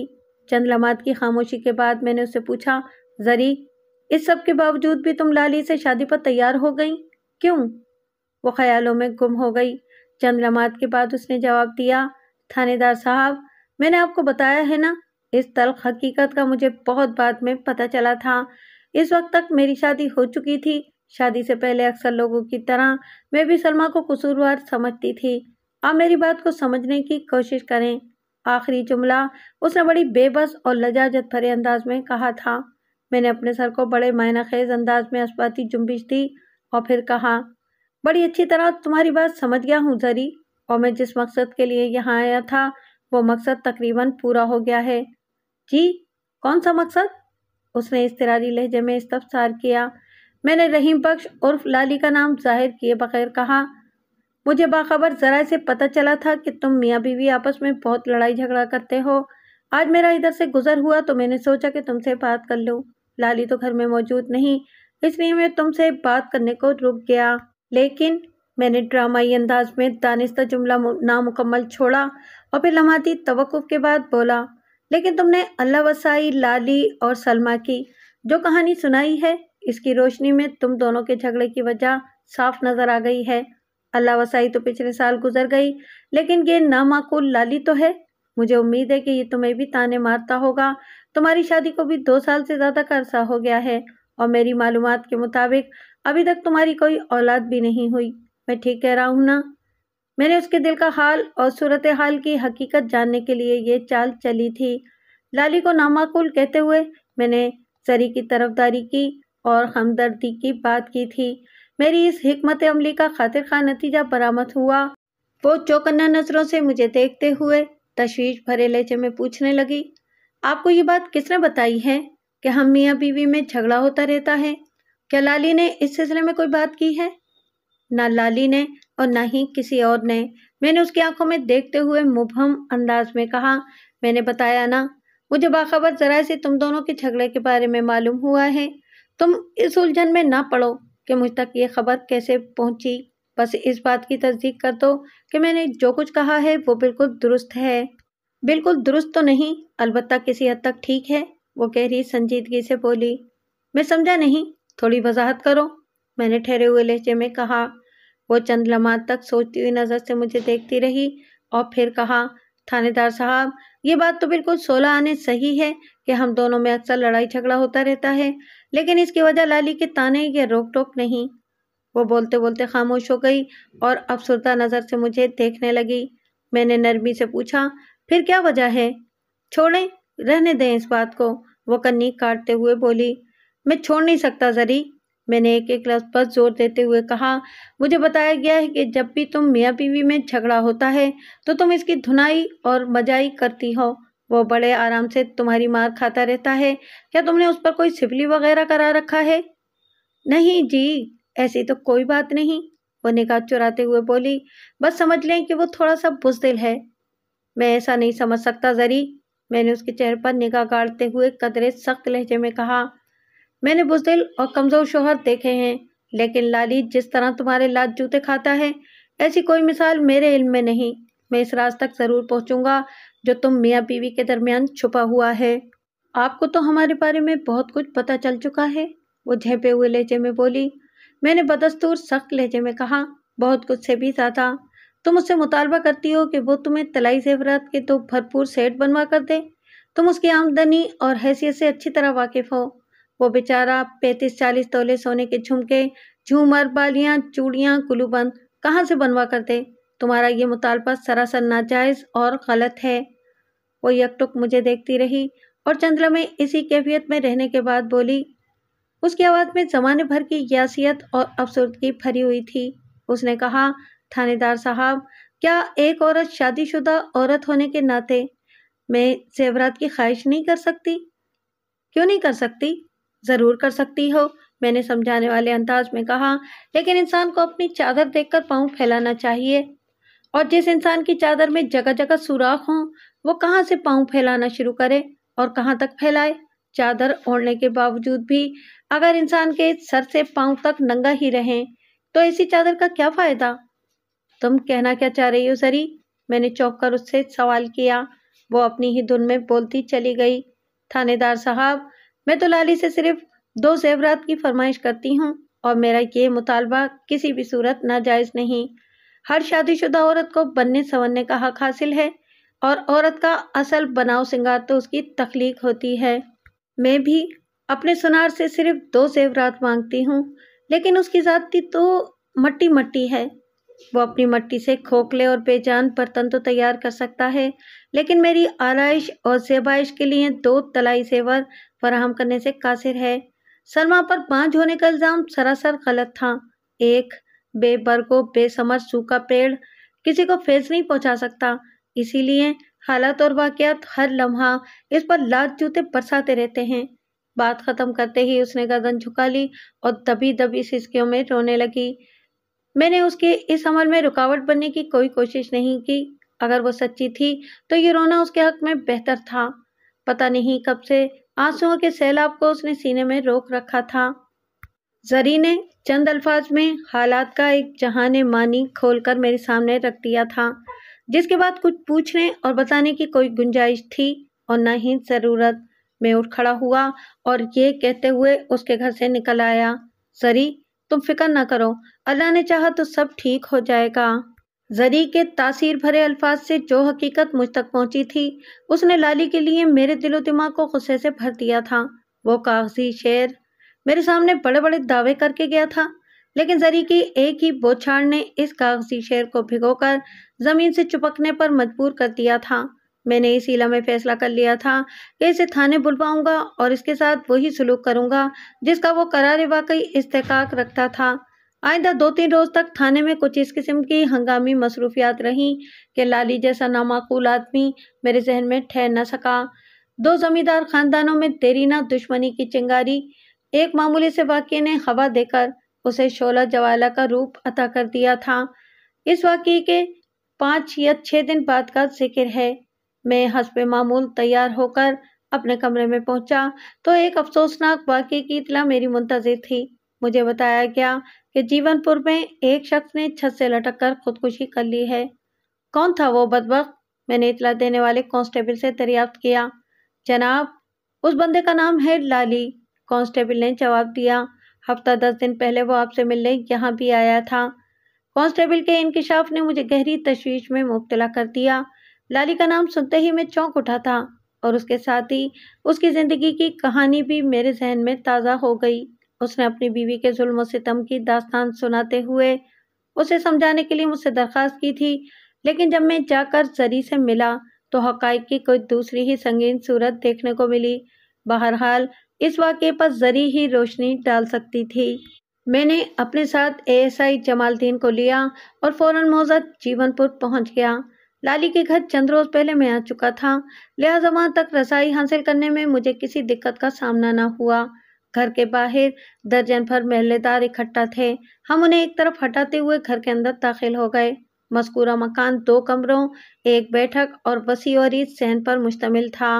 S1: चंद लमात की खामोशी के बाद मैंने उसे पूछा जरी इस सब के बावजूद भी तुम लाली से शादी पर तैयार हो गई क्यों वो ख्यालों में गुम हो गई चंद लमात के बाद उसने जवाब दिया थानेदार साहब मैंने आपको बताया है ना इस तलख हकीकत का मुझे बहुत बाद में पता चला था इस वक्त तक मेरी शादी हो चुकी थी शादी से पहले अक्सर लोगों की तरह मैं भी सलमा को कसूरवार समझती थी आप मेरी बात को समझने की कोशिश करें आखिरी जुमला उसने बड़ी बेबस और लजाजत भरे अंदाज में कहा था मैंने अपने सर को बड़े खेज अंदाज में अस्पाती जुम्बिश दी और फिर कहा बड़ी अच्छी तरह तुम्हारी बात समझ गया हूँ जरी और मैं जिस मकसद के लिए यहाँ आया था वो मकसद तकरीबन पूरा हो गया है जी कौन सा मकसद उसने इस तरारी लहजे में इस्तफसार किया मैंने रहीम बख्श उर्फ लाली का नाम जाहिर किए बगैर कहा मुझे बाखबर ज़रा से पता चला था कि तुम मियाँ बीवी आपस में बहुत लड़ाई झगड़ा करते हो आज मेरा इधर से गुजर हुआ तो मैंने सोचा कि तुमसे बात कर लूँ लाली तो घर में मौजूद नहीं इसलिए मैं तुमसे बात करने को रुक गया लेकिन मैंने ड्रामाई अंदाज में दानिशा जुमला नामुकम्मल छोड़ा और फिर लम्हाती तवक़ के बाद बोला लेकिन तुमने अल्लाह वसाई लाली और सलमा की जो कहानी सुनाई है इसकी रोशनी में तुम दोनों के झगड़े की वजह साफ नज़र आ गई है अल्लाह वसाई तो पिछले साल गुजर गई लेकिन ये नामाकुल लाली तो है मुझे उम्मीद है कि ये तुम्हें भी ताने मारता होगा तुम्हारी शादी को भी दो साल से ज़्यादा का हो गया है और मेरी मालूम के मुताबिक अभी तक तुम्हारी कोई औलाद भी नहीं हुई मैं ठीक कह रहा हूँ ना मैंने उसके दिल का हाल और सूरत हाल की हकीकत जानने के लिए ये चाल चली थी लाली को नामाकुल कहते हुए मैंने जरी की तरफदारी की और हमदर्दी की बात की थी मेरी इस हमत अमली का खातिर खा नतीजा बरामद हुआ वो चौकन्ना नज़रों से मुझे देखते हुए तशवीश भरे लहजे में पूछने लगी आपको ये बात किसने बताई है कि हम मियाँ बीवी में झगड़ा होता रहता है क्या लाली ने इस सिलसिले में कोई बात की है ना लाली ने और ना ही किसी और ने मैंने उसकी आंखों में देखते हुए मुबहम अंदाज में कहा मैंने बताया ना मुझे बाखबर ज़रा से तुम दोनों के झगड़े के बारे में मालूम हुआ है तुम इस उलझन में ना पड़ो कि मुझ तक ये खबर कैसे पहुंची बस इस बात की तस्दीक कर दो कि मैंने जो कुछ कहा है वो बिल्कुल दुरुस्त है बिल्कुल दुरुस्त तो नहीं अलबत् किसी हद तक ठीक है वो कह रही संजीदगी से बोली मैं समझा नहीं थोड़ी वजाहत करो मैंने ठहरे हुए लहजे में कहा वो चंद लम्हा तक सोचती हुई नज़र से मुझे देखती रही और फिर कहा थानेदार साहब ये बात तो बिल्कुल सोलह आने सही है कि हम दोनों में अक्सर लड़ाई झगड़ा होता रहता है लेकिन इसकी वजह लाली के ताने या रोक टोक नहीं वो बोलते बोलते खामोश हो गई और अफसरदा नज़र से मुझे देखने लगी मैंने नरमी से पूछा फिर क्या वजह है छोड़ें रहने दें इस बात को वो कन्नी काटते हुए बोली मैं छोड़ नहीं सकता जरी मैंने एक एक लफ्ज़ पर जोर देते हुए कहा मुझे बताया गया है कि जब भी तुम मियाँ बीवी में झगड़ा होता है तो तुम इसकी धुनाई और मजाई करती हो वो बड़े आराम से तुम्हारी मार खाता रहता है क्या तुमने उस पर कोई सिपली वगैरह करा रखा है नहीं जी ऐसी तो कोई बात नहीं वो निकाह चुराते हुए बोली बस समझ लें कि वो थोड़ा सा बुजदिल है मैं ऐसा नहीं समझ सकता जरी मैंने उसके चेहरे पर निगाह गाड़ते हुए कदरे सख्त लहजे में कहा मैंने बुजदिल और कमज़ोर शोहर देखे हैं लेकिन लाली जिस तरह तुम्हारे लाद जूते खाता है ऐसी कोई मिसाल मेरे इल्म में नहीं मैं इस राज तक ज़रूर पहुंचूंगा जो तुम मियाँ बीवी के दरमियान छुपा हुआ है आपको तो हमारे बारे में बहुत कुछ पता चल चुका है वो झेपे हुए लहजे में बोली मैंने बदस्तूर सख्त लहजे में कहा बहुत कुछ से भी ज़्यादा तुम उससे मुतालबा करती हो कि वो तुम्हें तलाई जेवरात के तो भरपूर सेट बनवा कर दे तुम उसकी आमदनी और हैसियत से अच्छी तरह वाकिफ़ हो वो बेचारा पैंतीस चालीस तोले सोने के झुमके झूमर बालियाँ चूड़ियाँ कुलूबंद कहाँ से बनवा कर दे तुम्हारा ये मुतालबा सरासर नाजायज़ और गलत है वो यकटुक मुझे देखती रही और चंद्रा में इसी कैफियत में रहने के बाद बोली उसकी आवाज़ में ज़माने भर की यासियत और अफसरदगी भरी हुई थी उसने कहा थानेदार साहब क्या एक औरत शादीशुदा औरत होने के नाते मैं जेवरात की ख्वाहिश नहीं कर सकती क्यों नहीं कर सकती ज़रूर कर सकती हो मैंने समझाने वाले अंदाज में कहा लेकिन इंसान को अपनी चादर देखकर पाँव फैलाना चाहिए और जिस इंसान की चादर में जगह जगह सुराख हों वो कहाँ से पाँव फैलाना शुरू करे और कहाँ तक फैलाए चादर ओढ़ने के बावजूद भी अगर इंसान के सर से पाँव तक नंगा ही रहें तो ऐसी चादर का क्या फ़ायदा तुम कहना क्या चाह रही हो सरी मैंने चौंक कर उससे सवाल किया वो अपनी ही धुन में बोलती चली गई थानेदार साहब मैं तो लाली से सिर्फ दो जेवरात की फरमाइश करती हूँ और मेरा ये मुतालबा किसी भी सूरत नाजायज़ नहीं हर शादीशुदा औरत को बनने संवरने का हक हासिल है और औरत का असल बनाव सिंगार तो उसकी तख्लीक होती है मैं भी अपने सुनार से सिर्फ दो जेवरात मांगती हूँ लेकिन उसकी जाति तो मट्टी मट्टी है वो अपनी मट्टी से खोखले और बेजान बर्तन तो तैयार कर सकता है लेकिन मेरी आरइश और जेबाइश के लिए दो तलाई सेवर फराहम करने से कासिर है सलमा पर बांझ होने का इल्ज़ाम सरासर गलत था एक बेबर को बेसमझ सूखा पेड़ किसी को फेस नहीं पहुंचा सकता इसीलिए हालात और वाकयात हर लम्हा इस पर लात जूते बरसाते रहते हैं बात ख़त्म करते ही उसने गर्दन झुका ली और दबी दबी सिसकियों में रोने लगी मैंने उसके इस अमल में रुकावट बनने की कोई कोशिश नहीं की अगर वो सच्ची थी तो ये रोना उसके हक में बेहतर था पता नहीं कब से आंसुओं के सैलाब को उसने सीने में रोक रखा था जरी ने चंद अल्फाज में हालात का एक जहान मानी खोलकर मेरे सामने रख दिया था जिसके बाद कुछ पूछने और बताने की कोई गुंजाइश थी और न ही ज़रूरत मैं उठ खड़ा हुआ और ये कहते हुए उसके घर से निकल आया जरी तुम फिक्र ना करो अल्लाह ने चाहा तो सब ठीक हो जाएगा जरी के तासीर भरे अल्फाज से जो हकीकत मुझ तक पहुंची थी उसने लाली के लिए मेरे दिलो दिमाग को गुस्से से भर दिया था वो कागजी शेर मेरे सामने बड़े बड़े दावे करके गया था लेकिन जरी की एक ही बोछाड़ ने इस कागजी शेर को भिगोकर ज़मीन से चुपकने पर मजबूर कर दिया था मैंने इस इला में फैसला कर लिया था कि इसे थाने बुलवाऊंगा और इसके साथ वही सलूक करूंगा जिसका वो करारे वाकई इस्तेकाक रखता था आइंदा दो तीन रोज तक थाने में कुछ इस किस्म की हंगामी मसरूफियात रहीं कि लाली जैसा नामाकूल आदमी मेरे जहन में ठहर न सका दो ज़मींदार ख़ानदानों में तेरी ना दुश्मनी की चिंगारी एक मामूली से वाक्य ने हवा देकर उसे शोला जवाला का रूप अता कर दिया था इस वाक्य के पाँच या छः दिन बाद का जिक्र है मैं हसब मामूल तैयार होकर अपने कमरे में पहुंचा तो एक अफसोसनाक वाक्य की इतला मेरी मुंतजर थी मुझे बताया गया कि जीवनपुर में एक शख्स ने छत से लटक कर खुदकुशी कर ली है कौन था वो बदबक मैंने इतला देने वाले कांस्टेबल से दरियाफ्त किया जनाब उस बंदे का नाम है लाली कांस्टेबल ने जवाब दिया हफ्ता दस दिन पहले वो आपसे मिलने यहाँ भी आया था कांस्टेबल के इनकशाफ ने मुझे गहरी तश्वीश में मुबतला कर दिया लाली का नाम सुनते ही मैं चौंक उठा था और उसके साथ ही उसकी ज़िंदगी की कहानी भी मेरे जहन में ताज़ा हो गई उसने अपनी बीवी के जुल्म सितम की दास्तान सुनाते हुए उसे समझाने के लिए मुझसे दरख्वास्त की थी लेकिन जब मैं जाकर जरी से मिला तो हकाइक की कोई दूसरी ही संगीन सूरत देखने को मिली बहरहाल इस वाक़े पर ज़री ही रोशनी डाल सकती थी मैंने अपने साथ एएसआई जमालदीन को लिया और फौरन मोजत जीवनपुर पहुंच गया लाली के घर चंद रोज पहले मैं आ चुका था लिहाजा वहां तक रसाई हासिल करने में मुझे किसी दिक्कत का सामना ना हुआ घर के बाहर दर्जन भर महलेदार इकट्ठा थे हम उन्हें एक तरफ हटाते हुए घर के अंदर दाखिल हो गए मस्कूरा मकान दो कमरों एक बैठक और वसी और ईद सहन पर मुश्तमिल था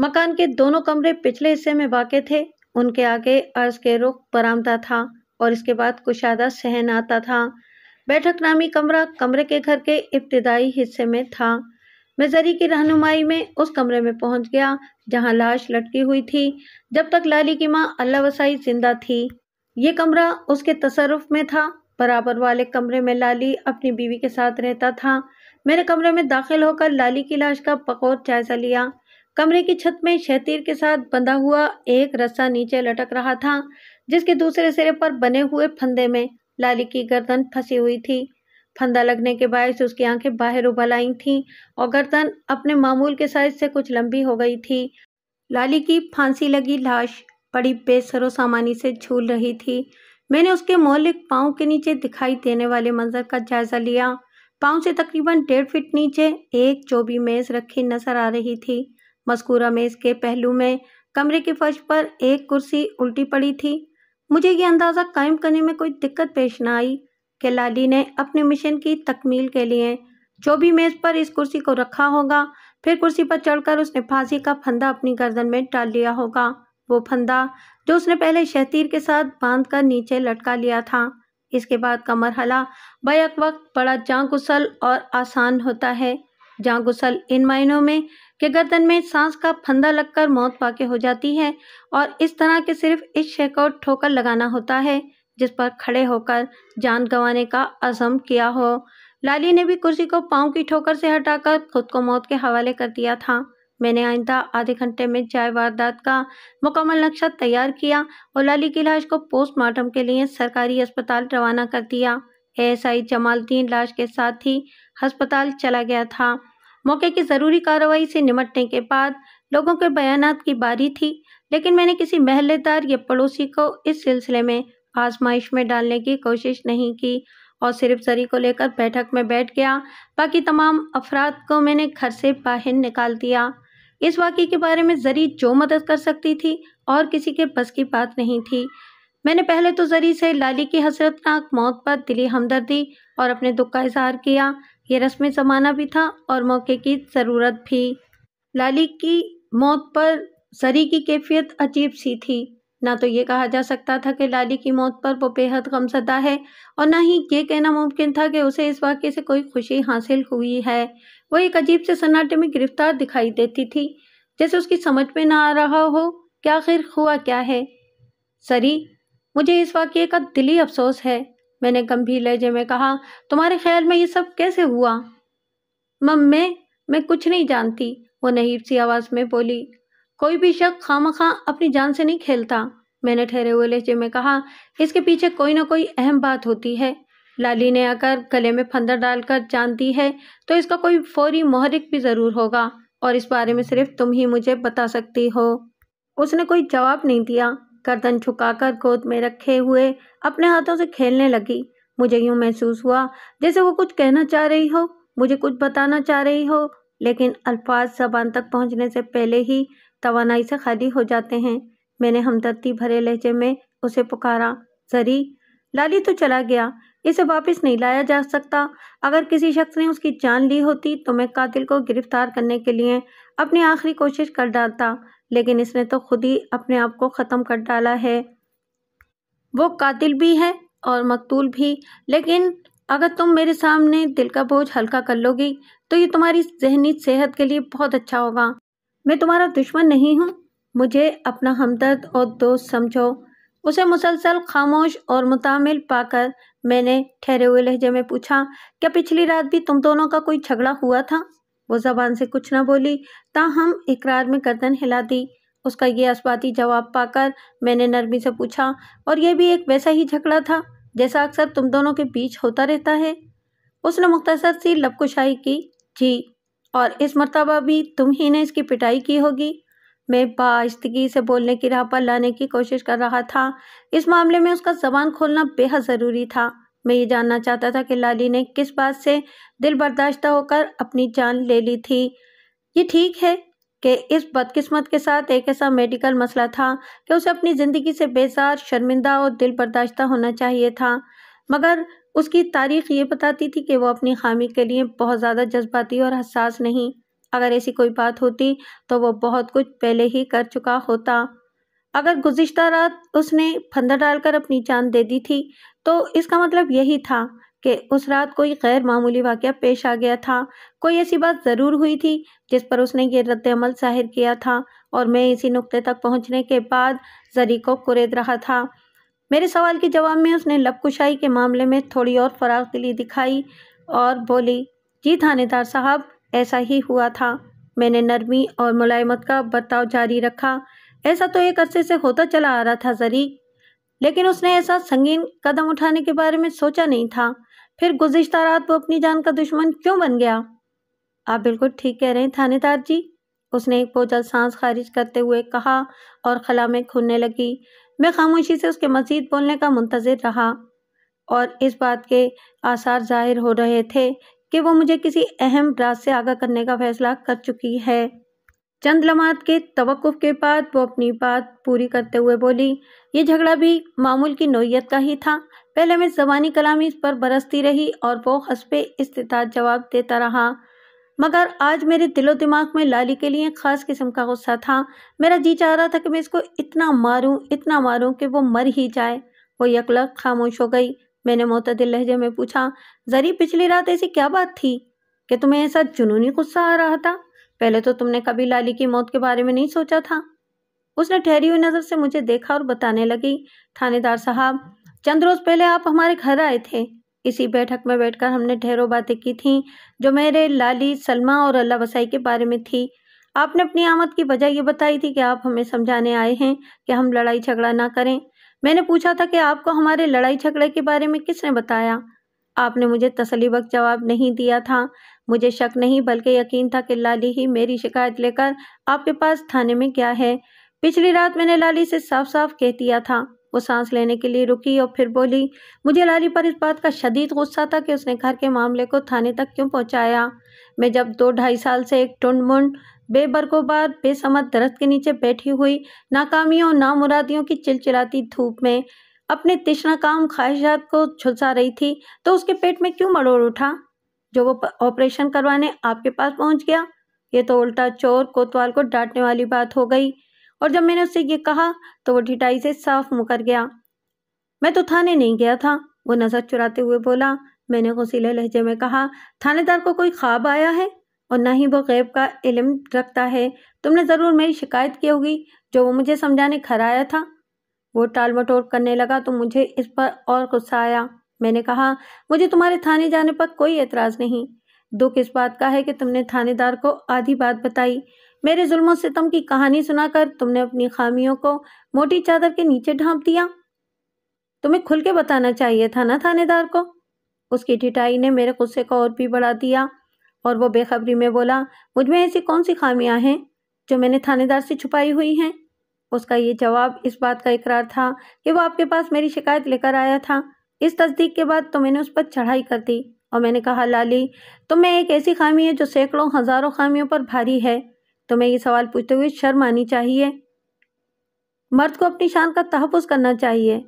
S1: मकान के दोनों कमरे पिछले हिस्से में वाक़ थे उनके आगे अर्ज के रुख बरामदा था और इसके बाद कुशादा सहन आता था बैठक नामी कमरा कमरे के घर के इब्तदाई हिस्से में था मैं जरी की रहनुमाई में उस कमरे में पहुंच गया जहां लाश लटकी हुई थी जब तक लाली की माँ अल्लाह वसाई जिंदा थी ये कमरा उसके तसरफ में था बराबर वाले कमरे में लाली अपनी बीवी के साथ रहता था मेरे कमरे में दाखिल होकर लाली की लाश का बकौर जायजा लिया कमरे की छत में शहतीर के साथ बंधा हुआ एक रस्सा नीचे लटक रहा था जिसके दूसरे सिरे पर बने हुए फंदे में लाली की गर्दन फंसी हुई थी फंदा लगने के बायस उसकी आंखें बाहर उबल आई थीं और गर्दन अपने मामूल के साइज से कुछ लंबी हो गई थी लाली की फांसी लगी लाश बड़ी बेसरो सामानी से झूल रही थी मैंने उसके मौलिक पाँव के नीचे दिखाई देने वाले मंजर का जायज़ा लिया पाँव से तकरीबन डेढ़ फीट नीचे एक चौबी मेज़ रखी नजर आ रही थी मस्कूरा मेज़ के पहलू में कमरे के फर्श पर एक कुर्सी उल्टी पड़ी थी मुझे यह अंदाज़ा कायम करने में कोई दिक्कत पेश न आई कि लाली ने अपने मिशन की तकमील के लिए जो भी मेज़ पर इस कुर्सी को रखा होगा फिर कुर्सी पर चढ़कर उसने फांसी का फंदा अपनी गर्दन में डाल लिया होगा वो फंदा जो उसने पहले शहतीर के साथ बांध कर नीचे लटका लिया था इसके बाद का मरहला बक वक्त बड़ा जाँ और आसान होता है जाँ इन मायनों में कि गर्दन में सांस का फंदा लगकर मौत पाके हो जाती है और इस तरह के सिर्फ इस शे को ठोकर लगाना होता है जिस पर खड़े होकर जान गंवाने का अजम किया हो लाली ने भी कुर्सी को पाँव की ठोकर से हटाकर खुद को मौत के हवाले कर दिया था मैंने आइंदा आधे घंटे में चाय वारदात का मुकम्मल नक्शा तैयार किया और लाली की लाश को पोस्टमार्टम के लिए सरकारी अस्पताल रवाना कर दिया एएसआई जमालद्दीन लाश के साथ ही अस्पताल चला गया था मौके की ज़रूरी कार्रवाई से निमटने के बाद लोगों के बयान की बारी थी लेकिन मैंने किसी महलेदार या पड़ोसी को इस सिलसिले में आजमाइश में डालने की कोशिश नहीं की और सिर्फ जरी को लेकर बैठक में बैठ गया बाकी तमाम अफराद को मैंने घर से बाहर निकाल दिया इस वाक़े के बारे में जरी जो मदद कर सकती थी और किसी के बस की बात नहीं थी मैंने पहले तो जरी से लाली की हसरतनाक मौत पर दिली हमदर्दी और अपने दुख का इजहार किया ये रस्म जमाना भी था और मौके की ज़रूरत भी लाली की मौत पर सरी की कैफियत अजीब सी थी ना तो ये कहा जा सकता था कि लाली की मौत पर वो बेहद गमसदा है और ना ही ये कहना मुमकिन था कि उसे इस वाक्य से कोई खुशी हासिल हुई है वो एक अजीब से सन्नाटे में गिरफ्तार दिखाई देती थी जैसे उसकी समझ में ना आ रहा हो क्या आखिर हुआ क्या है सरी मुझे इस वाक्य का दिली अफसोस है मैंने गंभीर लहजे में कहा तुम्हारे ख्याल में ये सब कैसे हुआ मम्मी मैं कुछ नहीं जानती वो नहीब सी आवाज़ में बोली कोई भी शक खाम अपनी जान से नहीं खेलता मैंने ठहरे हुए लहजे में कहा इसके पीछे कोई ना कोई अहम बात होती है लाली ने आकर गले में फंदर डालकर जान दी है तो इसका कोई फौरी मोहरिक भी ज़रूर होगा और इस बारे में सिर्फ तुम ही मुझे बता सकती हो उसने कोई जवाब नहीं दिया गर्दन झुकाकर गोद में रखे हुए अपने हाथों से खेलने लगी मुझे यूं महसूस हुआ जैसे वो कुछ कहना चाह रही हो मुझे कुछ बताना चाह रही हो लेकिन अल्फाज जबान तक पहुंचने से पहले ही तवानाई से खाली हो जाते हैं मैंने हमदर्दी भरे लहजे में उसे पुकारा जरी लाली तो चला गया इसे वापस नहीं लाया जा सकता अगर किसी शख्स ने उसकी जान ली होती तो मैं कातिल को गिरफ्तार करने के लिए अपनी आखिरी कोशिश कर डालता लेकिन इसने तो खुद ही अपने आप को ख़त्म कर डाला है वो कातिल भी है और मकतूल भी लेकिन अगर तुम मेरे सामने दिल का बोझ हल्का कर लोगी तो ये तुम्हारी जहनी सेहत के लिए बहुत अच्छा होगा मैं तुम्हारा दुश्मन नहीं हूँ मुझे अपना हमदर्द और दोस्त समझो उसे मुसलसल खामोश और मुतामिल पाकर मैंने ठहरे हुए लहजे में पूछा क्या पिछली रात भी तुम दोनों का कोई झगड़ा हुआ था वो जबान से कुछ ना बोली ताहम इकरार में गर्दन हिला दी उसका ये असबाती जवाब पाकर मैंने नरमी से पूछा और यह भी एक वैसा ही झगड़ा था जैसा अक्सर तुम दोनों के बीच होता रहता है उसने मुख्तसर सी लबकुशाई की जी और इस मरतबा भी तुम ही ने इसकी पिटाई की होगी मैं बाइस्तगी से बोलने की राह पर लाने की कोशिश कर रहा था इस मामले में उसका जबान खोलना बेहद ज़रूरी था मैं ये जानना चाहता था कि लाली ने किस बात से दिल बर्दाश्त होकर अपनी जान ले ली थी ये ठीक है कि इस बदकिस्मत के साथ एक ऐसा मेडिकल मसला था कि उसे अपनी ज़िंदगी से बेजार शर्मिंदा और दिल बर्दाश्त होना चाहिए था मगर उसकी तारीख ये बताती थी कि वो अपनी खामी के लिए बहुत ज़्यादा जज्बाती और हसास नहीं अगर ऐसी कोई बात होती तो वो बहुत कुछ पहले ही कर चुका होता अगर गुज्त रात उसने फंदा डालकर अपनी जान दे दी थी तो इसका मतलब यही था कि उस रात कोई गैर मामूली वाक़ पेश आ गया था कोई ऐसी बात ज़रूर हुई थी जिस पर उसने ये रद्दमल जाहिर किया था और मैं इसी नुक्ते तक पहुँचने के बाद जरी को कुरेद रहा था मेरे सवाल के जवाब में उसने लपकुशाई के मामले में थोड़ी और फराग दिली दिखाई और बोली जी थानेदार साहब ऐसा ही हुआ था मैंने नरमी और मुलायमत का बर्ताव जारी रखा ऐसा तो एक अरसे से होता चला आ रहा था जरी लेकिन उसने ऐसा संगीन कदम उठाने के बारे में सोचा नहीं था फिर गुजशत रात वो अपनी जान का दुश्मन क्यों बन गया आप बिल्कुल ठीक कह रहे हैं थानेदार जी उसने एक बोझल सांस खारिज करते हुए कहा और खला में खुलने लगी मैं खामोशी से उसके मजीद बोलने का मुंतज़र रहा और इस बात के आसार जाहिर हो रहे थे कि वो मुझे किसी अहम रात से आगा करने का फैसला कर चुकी है चंद लमात के तवक्कुफ के बाद वो अपनी बात पूरी करते हुए बोली ये झगड़ा भी मामूल की नोयत का ही था पहले मैं जबानी कलामी इस पर बरसती रही और वो हंसपे इस्तात जवाब देता रहा मगर आज मेरे दिलो दिमाग में लाली के लिए ख़ास किस्म का गुस्सा था मेरा जी चाह रहा था कि मैं इसको इतना मारूं इतना मारूं कि वो मर ही जाए वो यकलक खामोश हो गई मैंने मोतदिल लहजे में पूछा जरी पिछली रात ऐसी क्या बात थी कि तुम्हें ऐसा जुनूनी गुस्सा आ रहा था पहले तो तुमने कभी लाली की मौत के बारे में नहीं सोचा था उसने ठहरी हुई नज़र से मुझे देखा और बताने लगी थानेदार साहब चंद रोज पहले आप हमारे घर आए थे इसी बैठक में बैठकर हमने ढेरों बातें की थीं जो मेरे लाली सलमा और अल्लाह वसाई के बारे में थी आपने अपनी आमद की वजह ये बताई थी कि आप हमें समझाने आए हैं कि हम लड़ाई झगड़ा ना करें मैंने पूछा था कि आपको हमारे लड़ाई झगड़े के बारे में किसने बताया आपने मुझे तसली वक्त जवाब नहीं दिया था मुझे शक नहीं बल्कि यकीन था कि लाली ही मेरी शिकायत लेकर आपके पास थाने में क्या है पिछली रात मैंने लाली से साफ साफ कह दिया था वो सांस लेने के लिए रुकी और फिर बोली मुझे लाली पर इस बात का शदीद गुस्सा था कि उसने घर के मामले को थाने तक क्यों पहुंचाया मैं जब दो ढाई साल से एक टुंड मुंड बेबरकोबार बेसमत दरख्त के नीचे बैठी हुई नाकामियों और नामुरादियों की चिलचिलाती धूप में अपने तिश्ना काम ख्वाहिशात को झुलसा रही थी तो उसके पेट में क्यों मड़ोड़ उठा जो वो ऑपरेशन करवाने आपके पास पहुंच गया ये तो उल्टा चोर कोतवाल को डांटने वाली बात हो गई और जब मैंने उससे ये कहा तो वो ढिटाई से साफ मुकर गया मैं तो थाने नहीं गया था वो नज़र चुराते हुए बोला मैंने गसीले लहजे में कहा थानेदार को कोई ख्वाब आया है और ना ही वो गैब का इलम रखता है तुमने ज़रूर मेरी शिकायत की होगी जो वो मुझे समझाने खर आया था वो टाल मटोर करने लगा तो मुझे इस पर और गुस्सा आया मैंने कहा मुझे तुम्हारे थाने जाने पर कोई एतराज़ नहीं दुख इस बात का है कि तुमने थानेदार को आधी बात बताई मेरे जुल्मों सितम की कहानी सुनाकर तुमने अपनी खामियों को मोटी चादर के नीचे ढांप दिया तुम्हें खुल के बताना चाहिए था ना थानेदार को उसकी ठिठाई ने मेरे गुस्से को और भी बढ़ा दिया और वो बेखबरी में बोला मुझमें ऐसी कौन सी खामियां हैं जो मैंने थानेदार से छुपाई हुई हैं उसका ये जवाब इस बात का इकरार था कि वो आपके पास मेरी शिकायत लेकर आया था इस तस्दीक के बाद तो मैंने उस पर चढ़ाई कर दी और मैंने कहा लाली तुम्हें तो एक ऐसी खामी है जो सैकड़ों हज़ारों खामियों पर भारी है तुम्हें ये सवाल पूछते हुए शर्म आनी चाहिए मर्द को अपनी शान का तहफ़ करना चाहिए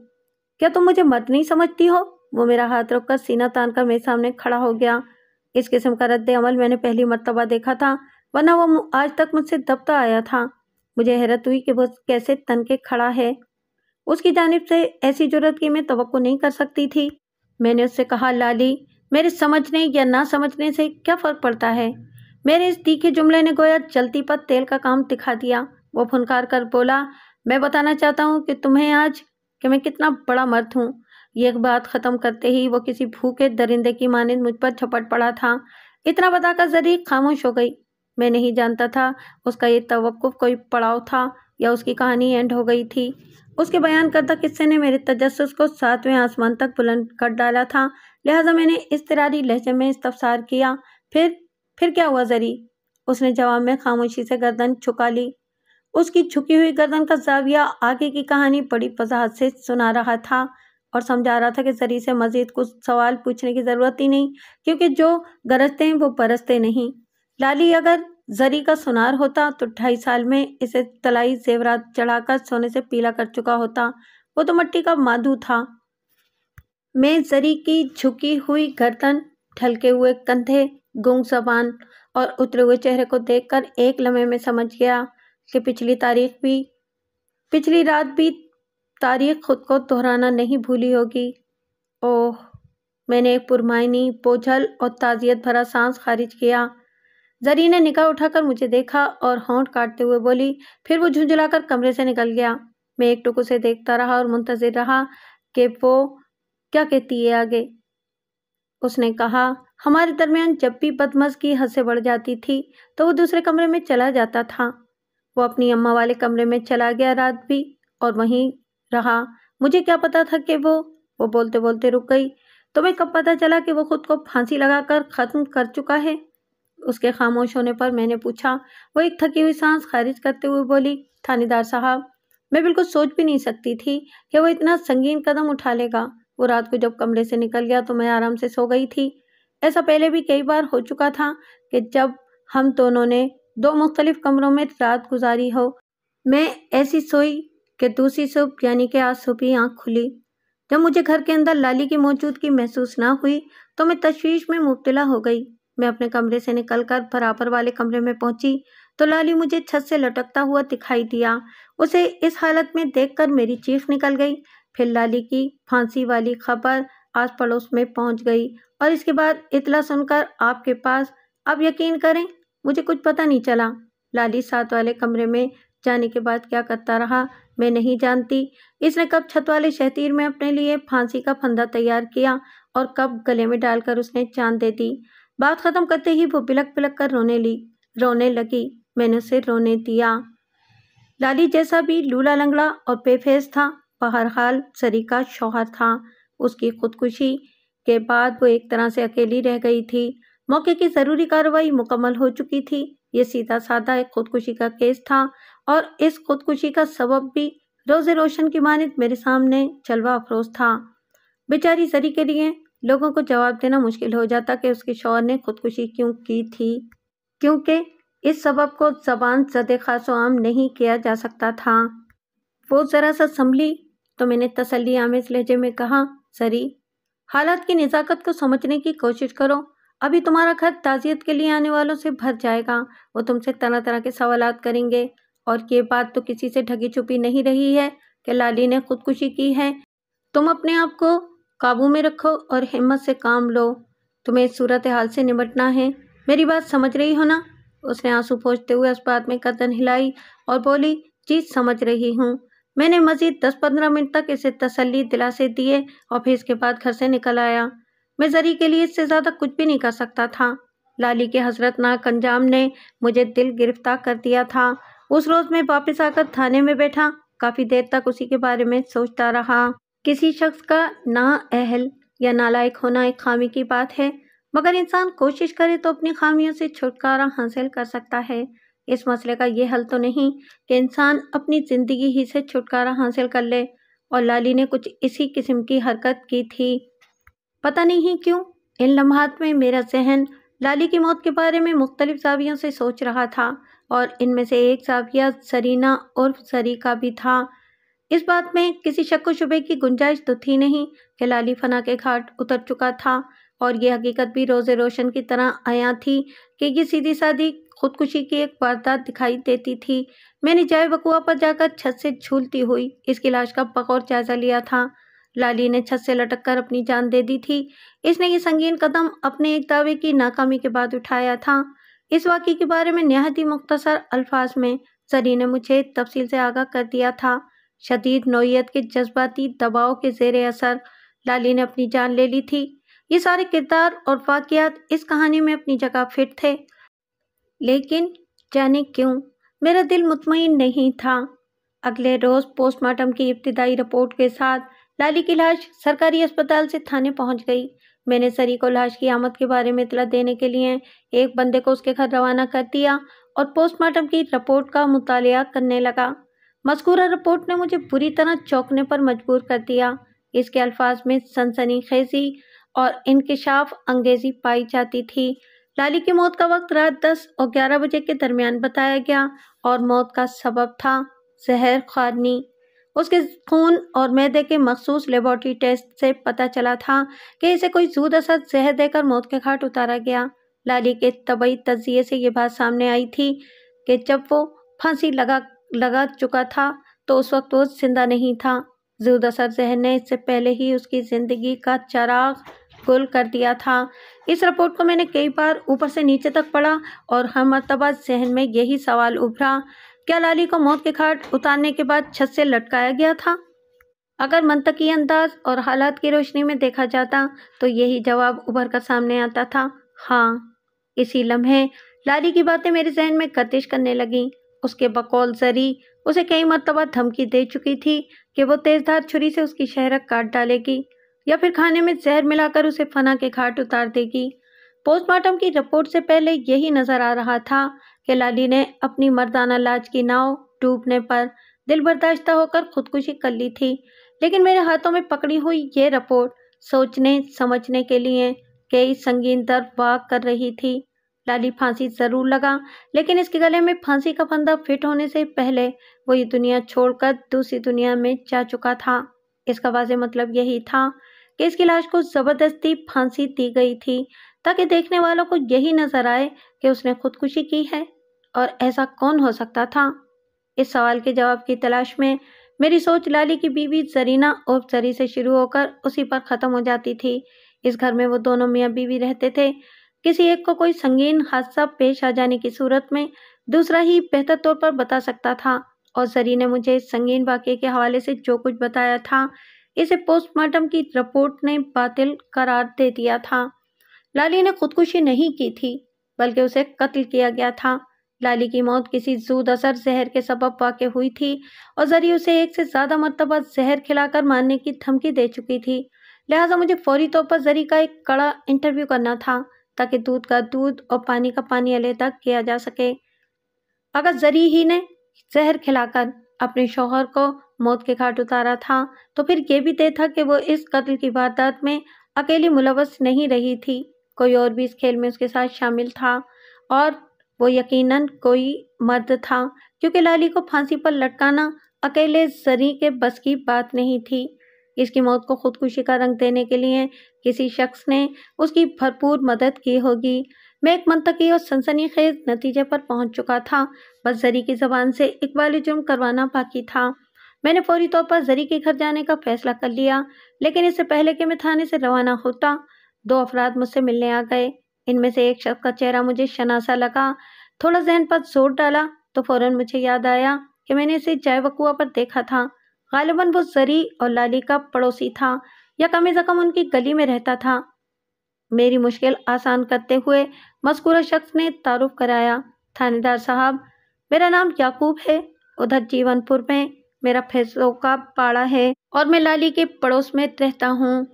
S1: क्या तुम मुझे मर्द नहीं समझती हो वो मेरा हाथ रखकर सीना तान कर मेरे सामने खड़ा हो गया इस किस्म का रद्द अमल मैंने पहली मरतबा देखा था वरना वो आज तक मुझसे दबता आया था मुझे हैरत हुई कि वो कैसे तन के खड़ा है उसकी जानब से ऐसी जरूरत की मैं तो नहीं कर सकती थी मैंने उससे कहा लाली मेरे समझने या ना समझने से क्या फ़र्क पड़ता है मेरे इस तीखे जुमले ने गोया जलती पर तेल का काम दिखा दिया वो फुनकार कर बोला मैं बताना चाहता हूँ कि तुम्हें आज कि मैं कितना बड़ा मर्द हूँ ये बात ख़त्म करते ही वो किसी भूखे दरिंदे की माने मुझ पर छपट पड़ा था इतना बताकर जरी खामोश हो गई मैं नहीं जानता था उसका ये तवक़ कोई पड़ाव था या उसकी कहानी एंड हो गई थी उसके बयान करता किस्से ने मेरे तजस को सातवें आसमान तक बुलंद कर डाला था लिहाजा मैंने इस इसतरारी लहजे में इस्तफसार किया फिर फिर क्या हुआ जरी उसने जवाब में खामोशी से गर्दन छुका ली उसकी छुकी हुई गर्दन का जाविया आगे की कहानी बड़ी वजाहत से सुना रहा था और समझा रहा था कि जरी से मज़ीद कुछ सवाल पूछने की ज़रूरत ही नहीं क्योंकि जो गरजते हैं वो बरसते नहीं लाली अगर जरी का सुनार होता तो ढाई साल में इसे तलाई जेवरात चढ़ाकर सोने से पीला कर चुका होता वो तो मट्टी का माधु था मैं जरी की झुकी हुई गर्दन ढलके हुए कंधे गुंग जबान और उतरे हुए चेहरे को देखकर एक लम्हे में समझ गया कि पिछली तारीख भी पिछली रात भी तारीख खुद को दोहराना नहीं भूली होगी ओह मैंने एक पुरमायनी बोझल और ताज़ियत भरा सांस खारिज किया जरी ने निकाह उठाकर मुझे देखा और होंठ काटते हुए बोली फिर वो झुंझुलाकर कमरे से निकल गया मैं एक टुक उसे देखता रहा और मुंतजर रहा कि वो क्या कहती है आगे उसने कहा हमारे दरमियान जब भी बदमज की हंसें बढ़ जाती थी तो वो दूसरे कमरे में चला जाता था वो अपनी अम्मा वाले कमरे में चला गया रात भी और वहीं रहा मुझे क्या पता था कि वो वो बोलते बोलते रुक गई तो मैं कब पता चला कि वो खुद को फांसी लगाकर ख़त्म कर चुका है उसके खामोश होने पर मैंने पूछा वो एक थकी हुई सांस खारिज करते हुए बोली थानेदार साहब मैं बिल्कुल सोच भी नहीं सकती थी कि वो इतना संगीन कदम उठा लेगा वो रात को जब कमरे से निकल गया तो मैं आराम से सो गई थी ऐसा पहले भी कई बार हो चुका था कि जब हम दोनों ने दो मुख्तलिफ कमरों में रात गुजारी हो मैं ऐसी सोई कि दूसरी सुबह यानी कि आज सुबह आँख खुली जब मुझे घर के अंदर लाली की मौजूदगी महसूस ना हुई तो मैं तशवीश में मुबतला हो गई मैं अपने कमरे से निकलकर बराबर वाले कमरे में पहुंची तो लाली मुझे छत से लटकता हुआ दिखाई दिया उसे इस हालत में देखकर मेरी चीख निकल गई फिर लाली की फांसी वाली खबर आस पड़ोस में पहुंच गई और इसके बाद इतला सुनकर आपके पास अब यकीन करें मुझे कुछ पता नहीं चला लाली साथ वाले कमरे में जाने के बाद क्या करता रहा मैं नहीं जानती इसने कब छत वाले शहतीर में अपने लिए फांसी का फंदा तैयार किया और कब गले में डालकर उसने चांद दे दी बात ख़त्म करते ही वो बिलक बिलक कर रोने ली रोने लगी मैंने उसे रोने दिया लाली जैसा भी लूला लंगड़ा और पेफेज़ था बहरहाल सरी का शौहर था उसकी खुदकुशी के बाद वो एक तरह से अकेली रह गई थी मौके की ज़रूरी कार्रवाई मुकम्मल हो चुकी थी ये सीधा साधा एक खुदकुशी का केस था और इस खुदकुशी का सबब भी रोज़ रोशन की मानित मेरे सामने चलवा अफरोज था बेचारी सरी के लिए लोगों को जवाब देना मुश्किल हो जाता कि उसके शौहर ने खुदकुशी क्यों की थी क्योंकि इस सबब को जबान जद खास आम नहीं किया जा सकता था वो ज़रा सा संभली तो मैंने तसली आमेज लहजे में कहा सरी हालात की नज़ाकत को समझने की कोशिश करो अभी तुम्हारा खत ताज़ियत के लिए आने वालों से भर जाएगा वो तुमसे तरह तरह के सवाल करेंगे और ये बात तो किसी से ढकी छुपी नहीं रही है कि लाली ने खुदकुशी की है तुम अपने आप को काबू में रखो और हिम्मत से काम लो तुम्हें इस सूरत हाल से निपटना है मेरी बात समझ रही हो ना उसने आंसू पहुँचते हुए अस्पताल में कदन हिलाई और बोली जी समझ रही हूँ मैंने मजीद दस पंद्रह मिनट तक इसे तसल्ली दिलासे दिए और फिर इसके बाद घर से निकल आया मैं जरी के लिए इससे ज़्यादा कुछ भी नहीं कर सकता था लाली के हजरत अंजाम ने मुझे दिल गिरफ्तार कर दिया था उस रोज़ मैं वापस आकर थाने में बैठा काफ़ी देर तक उसी के बारे में सोचता रहा किसी शख्स का ना अहल या नालायक होना एक खामी की बात है मगर इंसान कोशिश करे तो अपनी खामियों से छुटकारा हासिल कर सकता है इस मसले का ये हल तो नहीं कि इंसान अपनी ज़िंदगी ही से छुटकारा हासिल कर ले और लाली ने कुछ इसी किस्म की हरकत की थी पता नहीं क्यों इन लम्हात में मेरा जहन लाली की मौत के बारे में मुख्तलिफ जावियों से सोच रहा था और इनमें से एक जाविया सरीना उर्फ सरी का भी था इस बात में किसी शक व शुबे की गुंजाइश तो थी नहीं कि लाली फना के घाट उतर चुका था और यह हकीकत भी रोज़ रोशन की तरह आया थी कि ये सीधी सादी खुदकुशी की एक वारदात दिखाई देती थी मैंने जाय बकुआ पर जाकर छत से झूलती हुई इसकी लाश का बकौर जायजा लिया था लाली ने छत से लटक कर अपनी जान दे दी थी इसने ये संगीन कदम अपने एक दावे की नाकामी के बाद उठाया था इस वाक्य के बारे में नहायत ही मुख्तसर अल्फाज में जरी ने मुझे तफसील से आगाह कर दिया था शदीद नोयत के जज्बाती दबाव के जेर असर लाली ने अपनी जान ले ली थी ये सारे किरदार और वाकियात इस कहानी में अपनी जगह फिट थे लेकिन जाने क्यों मेरा दिल मुतमिन नहीं था अगले रोज़ पोस्टमार्टम की इब्तदाई रिपोर्ट के साथ लाली की लाश सरकारी अस्पताल से थाने पहुंच गई मैंने सरी को लाश की आमद के बारे में इतला देने के लिए एक बंदे को उसके घर रवाना कर दिया और पोस्टमार्टम की रिपोर्ट का मुताल करने लगा मस्कूरा रिपोर्ट ने मुझे बुरी तरह चौंकने पर मजबूर कर दिया इसके अल्फाज में सनसनी खेजी और इनकशाफ अंगेजी पाई जाती थी लाली की मौत का वक्त रात दस और ग्यारह बजे के दरमियान बताया गया और मौत का सबब था जहर खारनी उसके खून और मैदे के मखसूस लेबॉर्टरी टेस्ट से पता चला था कि इसे कोई जूद असर जहर देकर मौत के घाट उतारा गया लाली के तबई तजिए से ये बात सामने आई थी कि जब वो फांसी लगा लगा चुका था तो उस वक्त वो जिंदा नहीं था जियोदशा जहन ने इससे पहले ही उसकी ज़िंदगी का चराग गुल कर दिया था इस रिपोर्ट को मैंने कई बार ऊपर से नीचे तक पढ़ा और हर मरतबा जहन में यही सवाल उभरा क्या लाली को मौत के घाट उतारने के बाद छत से लटकाया गया था अगर मनतकी अंदाज और हालात की रोशनी में देखा जाता तो यही जवाब उभर कर सामने आता था हाँ इसी लम्हे लाली की बातें मेरे जहन में गर्दिश करने लगीं उसके बकौल जरी उसे कई मरतबा धमकी दे चुकी थी कि वो तेज़धार छुरी से उसकी शहरक काट डालेगी या फिर खाने में जहर मिलाकर उसे फना के घाट उतार देगी पोस्टमार्टम की रिपोर्ट से पहले यही नज़र आ रहा था कि लाली ने अपनी मर्दाना लाज की नाव डूबने पर दिल बर्दाश्त होकर खुदकुशी कर ली थी लेकिन मेरे हाथों में पकड़ी हुई ये रिपोर्ट सोचने समझने के लिए कई संगीन दर्द वाक कर रही थी लाली फांसी जरूर लगा लेकिन इसके गले में फांसी का फंदा फिट होने से पहले वो ये दुनिया छोड़कर दूसरी दुनिया में जा चुका था इसका वाज मतलब यही था कि इसकी लाश को ज़बरदस्ती फांसी दी गई थी ताकि देखने वालों को यही नजर आए कि उसने खुदकुशी की है और ऐसा कौन हो सकता था इस सवाल के जवाब की तलाश में मेरी सोच लाली की बीवी जरीना और जरी से शुरू होकर उसी पर ख़त्म हो जाती थी इस घर में वो दोनों मियाँ बीवी रहते थे किसी एक को कोई संगीन हादसा पेश आ जाने की सूरत में दूसरा ही बेहतर तौर पर बता सकता था और जरी ने मुझे इस संगीन वाक्य के हवाले से जो कुछ बताया था इसे पोस्टमार्टम की रिपोर्ट ने बातिल करार दे दिया था लाली ने खुदकुशी नहीं की थी बल्कि उसे कत्ल किया गया था लाली की मौत किसी जूद असर जहर के सबब वाक़ हुई थी और जरी उसे एक से ज़्यादा मरतबा जहर खिलाकर मारने की धमकी दे चुकी थी लिहाजा मुझे फौरी तौर पर जरी का एक कड़ा इंटरव्यू करना था ताकि दूध का दूध और पानी का पानी अलहदा किया जा सके अगर जरी ही ने जहर खिलाकर अपने शोहर को मौत के घाट उतारा था तो फिर यह भी तय था कि वो इस कत्ल की वारदात में अकेली मुलवस नहीं रही थी कोई और भी इस खेल में उसके साथ शामिल था और वो यकीनन कोई मर्द था क्योंकि लाली को फांसी पर लटकाना अकेले जरी के बस की बात नहीं थी इसकी मौत को खुदकुशी का रंग देने के लिए किसी शख्स ने उसकी भरपूर मदद की होगी मैं एक मनतकी और सनसनीखेज नतीजे पर पहुंच चुका था बस जरी की जबान से इकबाली जुर्म करवाना बाकी था मैंने फौरी तौर पर जरी के घर जाने का फैसला कर लिया लेकिन इससे पहले कि मैं थाने से रवाना होता दो अफराद मुझसे मिलने आ गए इनमें से एक शख्स का चेहरा मुझे शनासा लगा थोड़ा जहन पर जोर डाला तो फौरन मुझे याद आया कि मैंने इसे वकुआ पर देखा था गालिबा वो जरी और लाली का पड़ोसी था या कम से कम उनकी गली में रहता था मेरी मुश्किल आसान करते हुए मस्कूरा शख्स ने तारुफ कराया थानेदार साहब मेरा नाम याकूब है उधर जीवनपुर में मेरा फैसलों का पाड़ा है और मैं लाली के पड़ोस में रहता हूँ